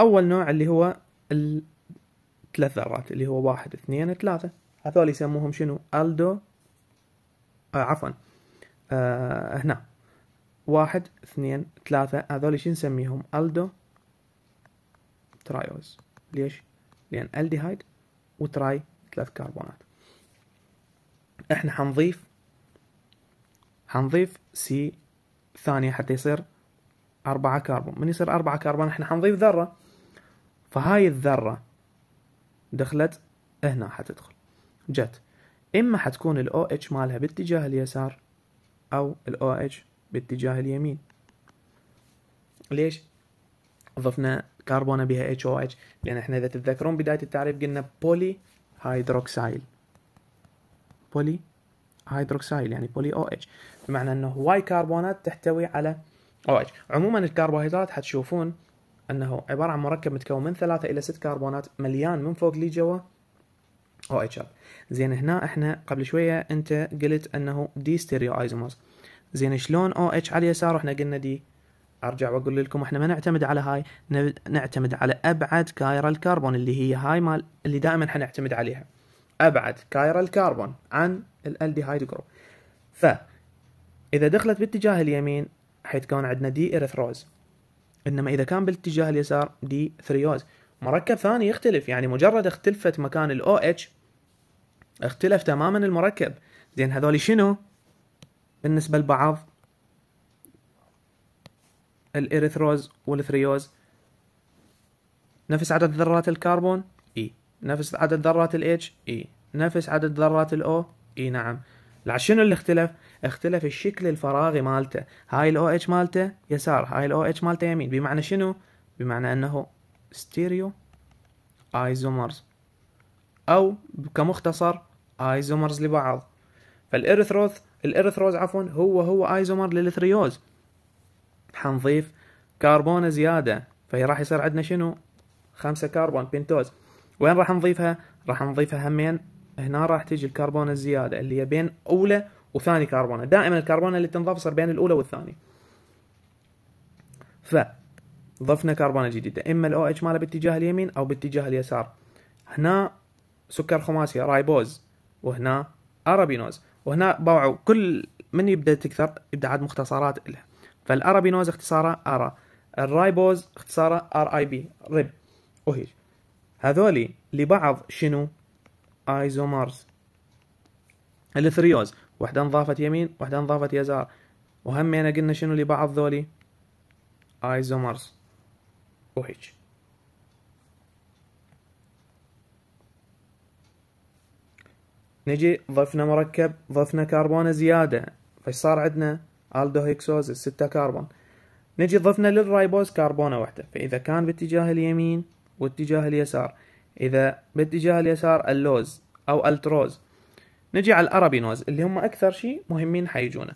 اول نوع اللي هو الثلاث ذرات اللي هو واحد اثنين ثلاثة هذول يسموهم شنو الدو آه عفوا آه هنا واحد اثنين ثلاثة هذول شو نسميهم الدو ترايوز ليش لان الديهايد وتراي ثلاث كربونات احنا حنضيف حنضيف سي ثانية حتى يصير أربعة كربون من يصير أربعة كربون احنا حنضيف ذرة فهاي الذرة دخلت هنا حتدخل جت إما حتكون الـ OH مالها باتجاه اليسار أو الـ OH باتجاه اليمين ليش؟ ضفنا كربونة بها HOH لأن احنا إذا تتذكرون بداية التعريف قلنا بولي هيدروكسايل بولي هيدروكسايل يعني بولي او اتش بمعنى انه واي كربونات تحتوي على او اتش عموما الكربوهيدرات حتشوفون انه عباره عن مركب متكون من ثلاثه الى ست كربونات مليان من فوق لي جوا او اتش زين هنا احنا قبل شويه انت قلت انه دي ستيريو ايزومرز زين شلون او اتش على اليسار احنا قلنا دي ارجع واقول لكم احنا ما نعتمد على هاي نعتمد على ابعد كايرال كربون اللي هي هاي مال اللي دائما حنعتمد عليها أبعد كايرال كاربون عن الالديهايد جروب اذا دخلت باتجاه اليمين حيتكون عندنا دي إريثروز إنما إذا كان بالاتجاه اليسار دي ثريوز مركب ثاني يختلف يعني مجرد اختلفت مكان الاو اتش اختلف تماما المركب زين هذول شنو بالنسبة لبعض الإريثروز والثريوز نفس عدد ذرات الكربون نفس عدد ذرات الاتش اي e. نفس عدد ذرات الاو اي e، نعم شنو اللي اختلف اختلف الشكل الفراغي مالته هاي الاو اتش مالته يسار هاي الاو اتش مالته يمين بمعنى شنو بمعنى انه ستيريو ايزومرز او كمختصر ايزومرز لبعض فالارثروز الارثروز عفوا هو هو ايزومر للثريوز حنضيف كربون زياده راح يصير عندنا شنو خمسة كربون بنتوز وين راح نضيفها راح نضيفها همين هنا راح تيجي الكربونه الزياده اللي هي بين اولى وثاني كربونه دائما الكربونه اللي تنضاف صار بين الاولى والثانيه ف ضفنا كربونه جديده اما الاو اتش ماله باتجاه اليمين او باتجاه اليسار هنا سكر خماسي رايبوز وهنا ارابينوز وهنا باوعوا كل من يبدا تكثر يبدا عاد مختصرات لها فالارابينوز اختصاره ارا الرايبوز اختصاره ار اي بي ريب وهيج هذولي لبعض شنو ايزومرز الثريوز وحده انضافت يمين وحده انضافت يسار انا يعني قلنا شنو لبعض ذولي ايزومرز وهيك نجي ضفنا مركب ضفنا كربون زياده صار عندنا الدوهيكسوز 6 كربون نجي ضفنا للرايبوز كربونه واحده فاذا كان باتجاه اليمين واتجاه اليسار إذا باتجاه اليسار اللوز أو التروز نجي على الأرابينوز اللي هم أكثر شيء مهمين حيجونا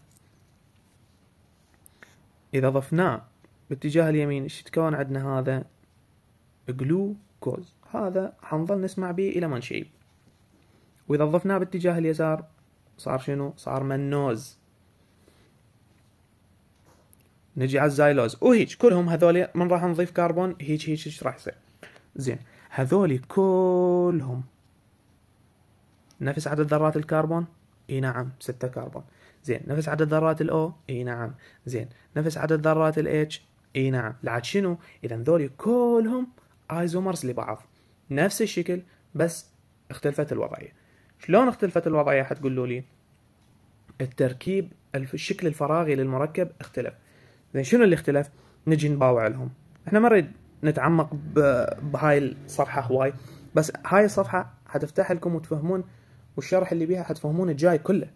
إذا ضفناه باتجاه اليمين ايش يتكون عندنا هذا جلوكوز هذا حنظل نسمع به إلى ما نشيب وإذا ضفناه باتجاه اليسار صار شنو صار منوز نجي على الزايلوز وهيج كلهم هذول من راح نضيف كربون هيج هيج ايش راح يصير زين هذول كلهم نفس عدد ذرات الكربون اي نعم ستة كربون زين نفس عدد ذرات الاو اي نعم زين نفس عدد ذرات الاتش اي نعم لعد شنو اذا ذولي كلهم ايزومرز لبعض نفس الشكل بس اختلفت الوضعيه شلون اختلفت الوضعيه حتقولوا لي التركيب الشكل الفراغي للمركب اختلف زين شنو اللي اختلف نجي نباوع لهم احنا ما نريد نتعمق بهاي الصفحه هواي بس هاي الصفحه حتفتح لكم وتفهمون والشرح اللي بيها حتفهمون الجاي كله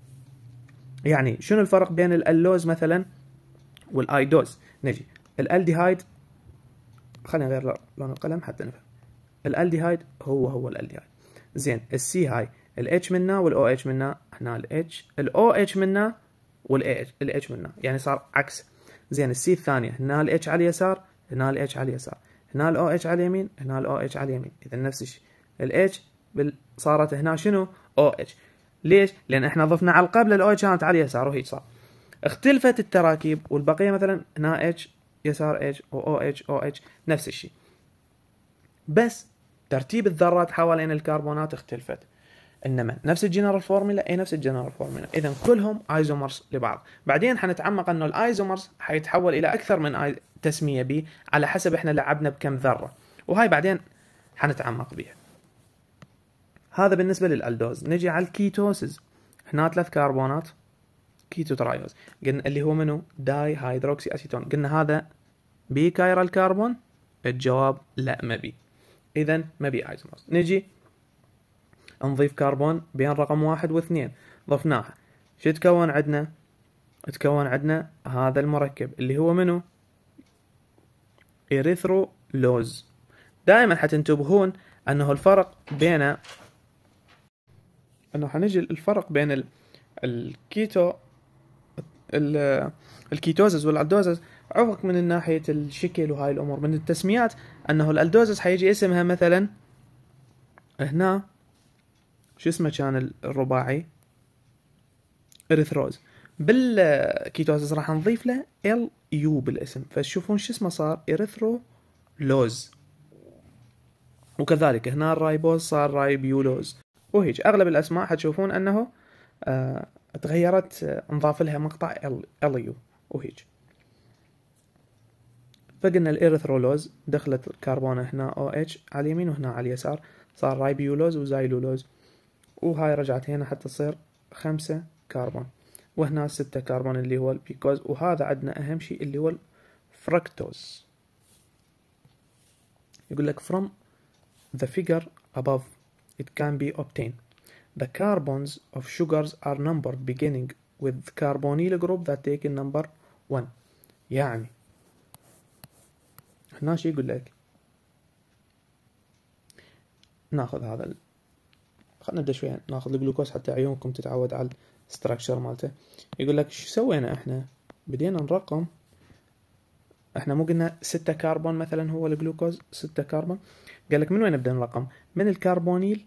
يعني شنو الفرق بين الالوز مثلا والايدوز نجي الالديهايد خلينا نغير لون القلم حتى نفهم الالديهايد هو هو الالديهايد زين السي هاي الاتش منا والاو اتش منا هنا الاتش الاو اتش منا والاي الاتش منا يعني صار عكس زين السي الثانيه هنا الاتش على اليسار هنا الاتش على اليسار هنا الاو اتش على اليمين هنا الاو اتش على اليمين اذا نفس الشيء الاتش صارت هنا شنو او اتش ليش لان احنا ضفنا على القبله الاو اتش كانت على اليسار وهيك صار اختلفت التراكيب والبقيه مثلا هنا اتش يسار اتش و او اتش او اتش نفس الشيء بس ترتيب الذرات حوالين الكربونات اختلفت انما نفس الجنرال فورمولا اي نفس الجنرال فورمولا اذا كلهم ايزومرز لبعض بعدين حنتعمق انه الايزومرز حيتحول الى اكثر من التسميه به على حسب احنا لعبنا بكم ذره وهاي بعدين حنتعمق بيها هذا بالنسبه للالدوز نجي على الكيتوسز هنا ثلاث كربونات كيتو ترايوز قلنا اللي هو منو داي هيدروكسي اسيتون قلنا هذا بي كايرال كاربون الجواب لا ما بي اذا ما بي ايزومرز نجي نضيف كربون بين رقم واحد واثنين ضفناها شو تكون عندنا تكون عندنا هذا المركب اللي هو منو إريثرولوز دائما حتنتبهون أنه الفرق بين أنه حنجي الفرق بين ال... الكيتو ال... الكيتوزز والالدوزز عفق من ناحية الشكل وهاي الأمور من التسميات أنه الالدوزز حيجي اسمها مثلا هنا شو اسمه كان الرباعي إريثروز بالكيتوزيس راح نضيف له ال يو بالاسم فتشوفون شو اسمه صار لوز وكذلك هنا الرايبوز صار رايبيولوز وهيج اغلب الاسماء حتشوفون انه آه تغيرت انضاف آه، لها مقطع ال ال يو وهيج فقلنا الاريثرولوز دخلت الكربون هنا او اتش على اليمين وهنا على اليسار صار رايبيولوز وزايلولوز وهاي رجعت هنا حتى تصير خمسة كربون وهنا ستة كربون اللي هو البيكوز وهذا عندنا أهم شيء اللي هو الفركتوز يقول لك from the figure above it can be obtained the carbons of sugars are numbered beginning with carbonyl group that take number one يعني هنا شو يقول لك ناخذ هذا خلنا نبدا شويه ناخذ الجلوكوز حتى عيونكم تتعود على ستراكشر مالته يقول لك شو سوينا احنا بدينا نرقم احنا مو قلنا ستة كربون مثلا هو الجلوكوز ستة كربون قال لك من وين نبدا نرقم من الكربونيل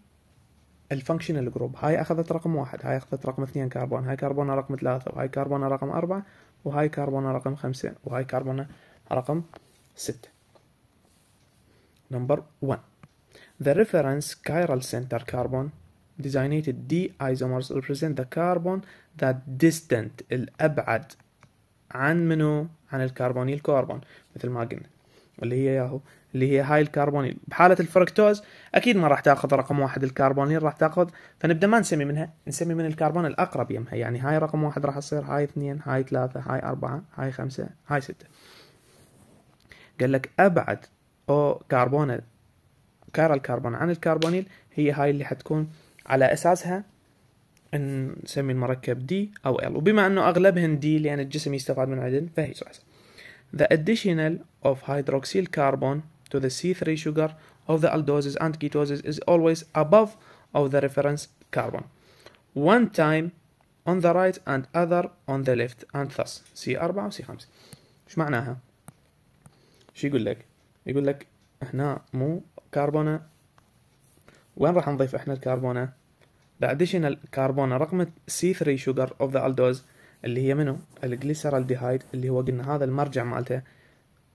الفانكشنال جروب هاي اخذت رقم واحد هاي اخذت رقم اثنين كربون هاي كربونة رقم ثلاثة وهاي كربونة رقم أربعة وهاي كربونة رقم خمسة وهاي كربونة رقم ستة نمبر 1 The reference chiral center carbon designated D isomers represent the carbon that distant الأبعد عن منو؟ عن الكربونيل كربون مثل ما قلنا اللي هي ياهو اللي هي هاي الكربونيل بحالة الفركتوز أكيد ما راح تاخذ رقم واحد الكربونيل راح تاخذ فنبدأ ما نسمي منها نسمي من الكربون الأقرب يمها يعني هاي رقم واحد راح تصير هاي اثنين هاي ثلاثة هاي أربعة هاي خمسة هاي ستة قال لك أبعد أو كربون كارل الكربون عن الكربونيل هي هاي اللي حتكون على أساسها نسمي المركب دي أو L وبما أنه أغلبهن D لأن الجسم يستفاد من عدن فهي صحيح The additional of hydroxyl carbon to the C3 sugar of the aldoses and ketoses is always above of the reference carbon one time on the right and other on the left and thus C4 و C5 ايش معناها؟ شو يقول لك؟ يقول لك هنا مو كربونه وين راح نضيف احنا الكربونه The additional carbon رقم C3 sugar of the aldose اللي هي منو الجليسرالديهايد اللي هو قلنا هذا المرجع مالته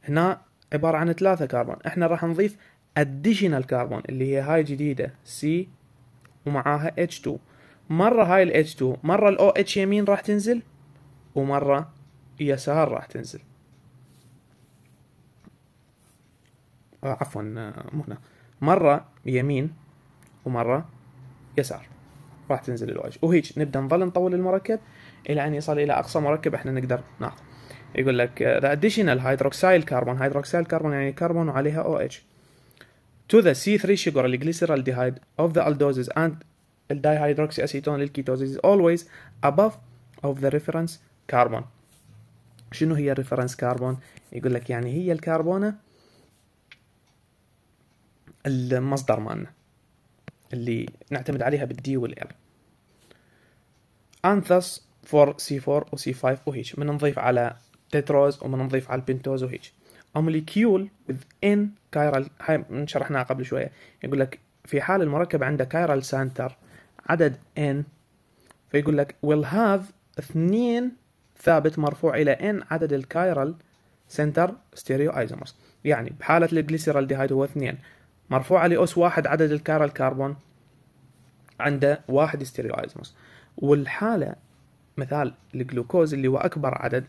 هنا عبارة عن ثلاثة كربون احنا راح نضيف additional كربون اللي هي هاي جديدة C ومعاها H2 مرة هاي ال H2 مرة ال OH يمين راح تنزل ومرة يسار راح تنزل آه، عفوا آه، هنا مرة يمين ومره يسار راح تنزل الواج وهيج نبدا نظل نطول المركب الى ان يصل الى اقصى مركب احنا نقدر ناخذ يقول لك ذا additional hydroxyl carbon hydroxyl carbon يعني كربون وعليها OH to the C3 sugar ذا of the aldoses and اسيتون للكيتوز از اولويز above of the reference carbon شنو هي الريفرنس كربون يقول لك يعني هي الكربونة المصدر مالنا اللي نعتمد عليها بالدي والال انثس فور سي 4 وسي 5 وهيج من نضيف على تيتروز ومن نضيف على البنتوز وهيج اموليكيول وذ ان كايرال هاي شرحناها قبل شويه يقول لك في حال المركب عنده كايرال سانتر عدد ان فيقول لك will have اثنين ثابت مرفوع إلى n عدد الكايرال سنتر ستيريو ايزومرز يعني بحالة الجليسيرال ديهايد هو اثنين مرفوعه لاس واحد عدد الكارل الكربون عنده واحد ستيريو ايزموس والحاله مثال الجلوكوز اللي هو اكبر عدد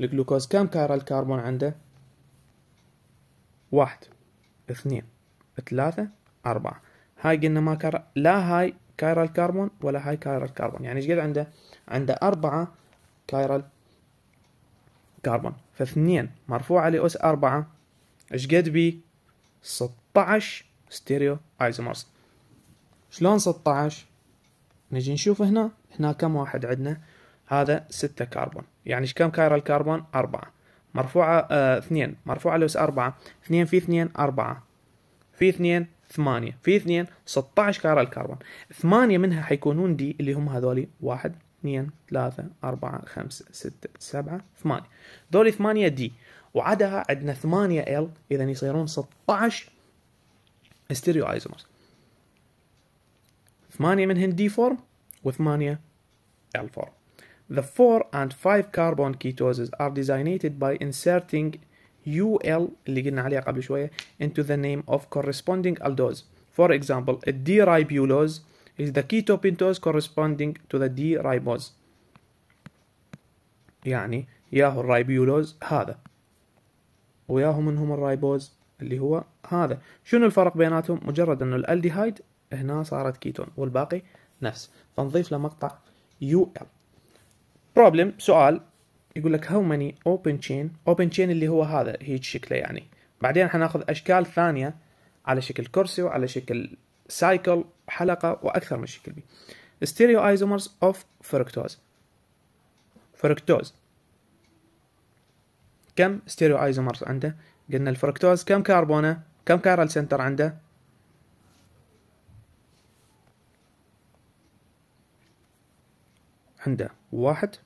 الجلوكوز كم كارل الكربون عنده واحد اثنين ثلاثة أربعة هاي قلنا ما كار... لا هاي كايرال كربون ولا هاي كايرال كربون يعني ايش قد عنده عنده أربعة كايرال كربون فاثنين مرفوعة لأس أربعة ايش قد بي ستة 16 ستيريو ايزومرز شلون 16 نجي نشوف هنا هنا كم واحد عندنا هذا 6 كربون يعني ايش كم كايرال كربون 4 مرفوعه 2 آه مرفوعه لوس 4 2 في 2 4 في 2 8 في 2 16 كايرال كربون 8 منها حيكونون دي اللي هم هذول 1 2 3 4 5 6 7 8 دول 8 دي وعدها عندنا 8 ال اذا يصيرون 16 ستيريو ايزومرز ثمانية منهن دي فورم وثمانية L form. The 4 and 5 carbon ketoses are designated by inserting UL اللي قلنا عليها قبل شوية into the name of corresponding aldose. For example, a D-ribulose is the keto pentose corresponding to the D-ribose. يعني ياهو الريبيولوز هذا وياهو منهم الرايبوز اللي هو هذا شنو الفرق بيناتهم مجرد انه الالديهايد هنا صارت كيتون والباقي نفس فنضيف له مقطع يو ال بروبلم سؤال يقول لك هاو ماني اوبن تشين اوبن تشين اللي هو هذا هيج شكله يعني بعدين حناخذ اشكال ثانيه على شكل كرسي وعلى شكل سايكل حلقه واكثر من شكل بي ستيريو ايزومرز اوف فركتوز فركتوز كم ستيريو ايزومرز عنده قلنا الفركتوز كم كربونه كم كارل سنتر عنده عنده واحد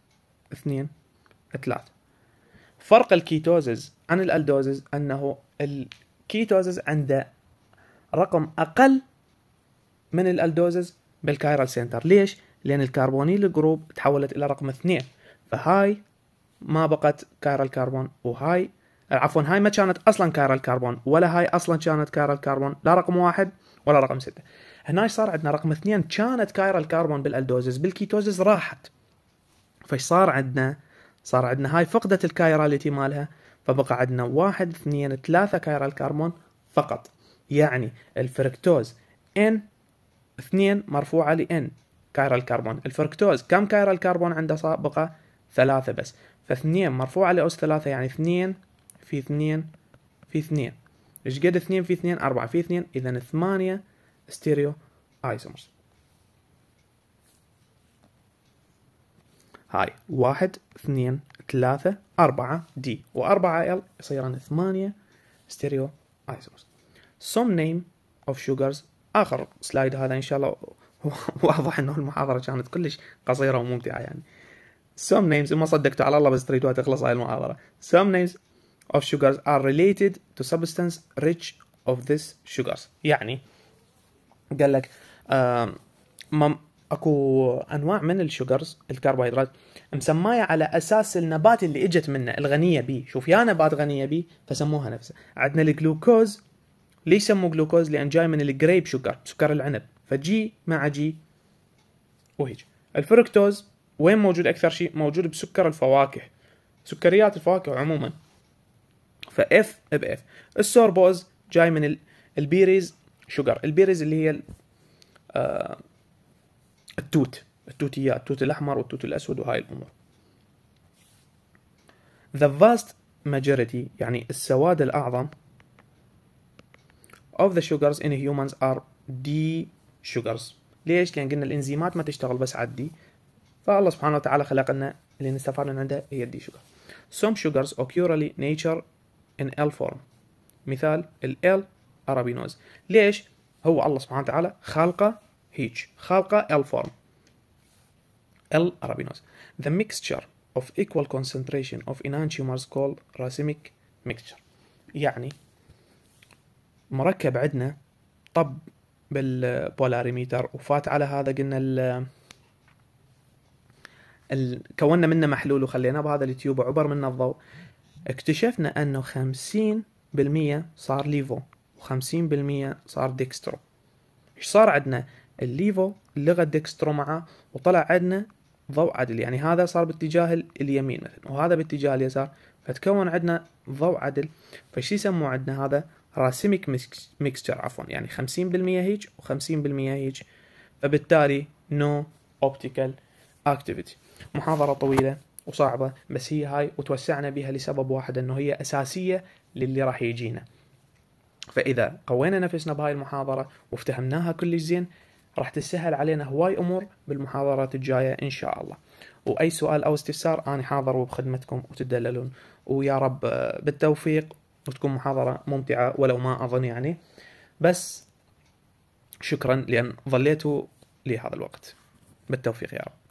اثنين ثلاث فرق الكيتوزز عن الالدوزز انه الكيتوزز عنده رقم اقل من الالدوزز بالكايرال سنتر ليش لان الكربونيل جروب تحولت الى رقم اثنين فهاي ما بقت كايرال كربون وهاي آه، عفوا هاي ما كانت اصلا كارل الكربون ولا هاي اصلا كانت كارل الكربون لا رقم واحد ولا رقم ستة هنا صار عندنا رقم اثنين كانت كايرا الكربون بالالدوزز بالكيتوزز راحت فايش صار عندنا صار عندنا هاي فقدت الكايراليتي مالها فبقى عندنا واحد اثنين ثلاثة كايرا الكربون فقط يعني الفركتوز ان اثنين مرفوعة لان كايرا الكربون الفركتوز كم كايرا الكربون عنده بقى ثلاثة بس فاثنين مرفوعة لأس ثلاثة يعني اثنين في اثنين في اثنين ايش قد اثنين في اثنين اربعة في اثنين اذا ثمانية ستيريو ايزومرز هاي واحد اثنين ثلاثة أربعة دي وأربعة ال يصيران ثمانية ستيريو ايزومرز some name of sugars آخر سلايد هذا إن شاء الله واضح انه المحاضرة كانت كلش قصيرة وممتعة يعني some names ما صدقتوا على الله بس تريدوها تخلص هاي المحاضرة some names of sugars are related to substance rich of this sugars يعني قال لك اكو انواع من الشوجرز الكربوهيدرات مسمايه على اساس النبات اللي اجت منه الغنيه به شوف يا نبات غنيه به فسموها نفسها عندنا الجلوكوز ليش سموه جلوكوز لان جاي من الجريب شوجر سكر العنب فجي مع جي وهيج الفركتوز وين موجود اكثر شيء موجود بسكر الفواكه سكريات الفواكه عموما فاف باف اف السوربوز جاي من البيريز شوجر البيريز اللي هي آه، التوت التوتيات التوت الاحمر والتوت الاسود وهاي الامور the vast majority يعني السواد الأعظم of the sugars in humans are D sugars ليش؟ لأن قلنا الإنزيمات ما تشتغل بس على الدي فالله سبحانه وتعالى خلق لنا اللي نستفاد من عنده هي الدي sugar some sugars occurly nature in L form مثال ال L arabinose ليش؟ هو الله سبحانه وتعالى خالقه هيج خالقه L form L أرابينوز the mixture of equal concentration of enantiomers called racemic mixture يعني مركب عندنا طب بالبولاريميتر وفات على هذا قلنا ال ال كونا منه محلول وخليناه بهذا التيوب وعبر منه الضوء اكتشفنا انه بالمية صار ليفو وخمسين بالمية صار ديكسترو ايش صار عندنا الليفو لغى ديكسترو معه وطلع عندنا ضوء عدل يعني هذا صار باتجاه اليمين مثلا وهذا باتجاه اليسار فتكون عندنا ضوء عدل فايش يسموه عندنا هذا راسيميك ميكستشر عفوا يعني 50% هيج و50% هيج فبالتالي نو اوبتيكال اكتيفيتي محاضرة طويلة وصعبه بس هي هاي وتوسعنا بها لسبب واحد انه هي اساسيه للي راح يجينا فاذا قوينا نفسنا بهاي المحاضره وافتهمناها كلش زين راح تسهل علينا هواي امور بالمحاضرات الجايه ان شاء الله واي سؤال او استفسار انا حاضر وبخدمتكم وتدللون ويا رب بالتوفيق وتكون محاضره ممتعه ولو ما اظن يعني بس شكرا لان ظليتوا لهذا الوقت بالتوفيق يا رب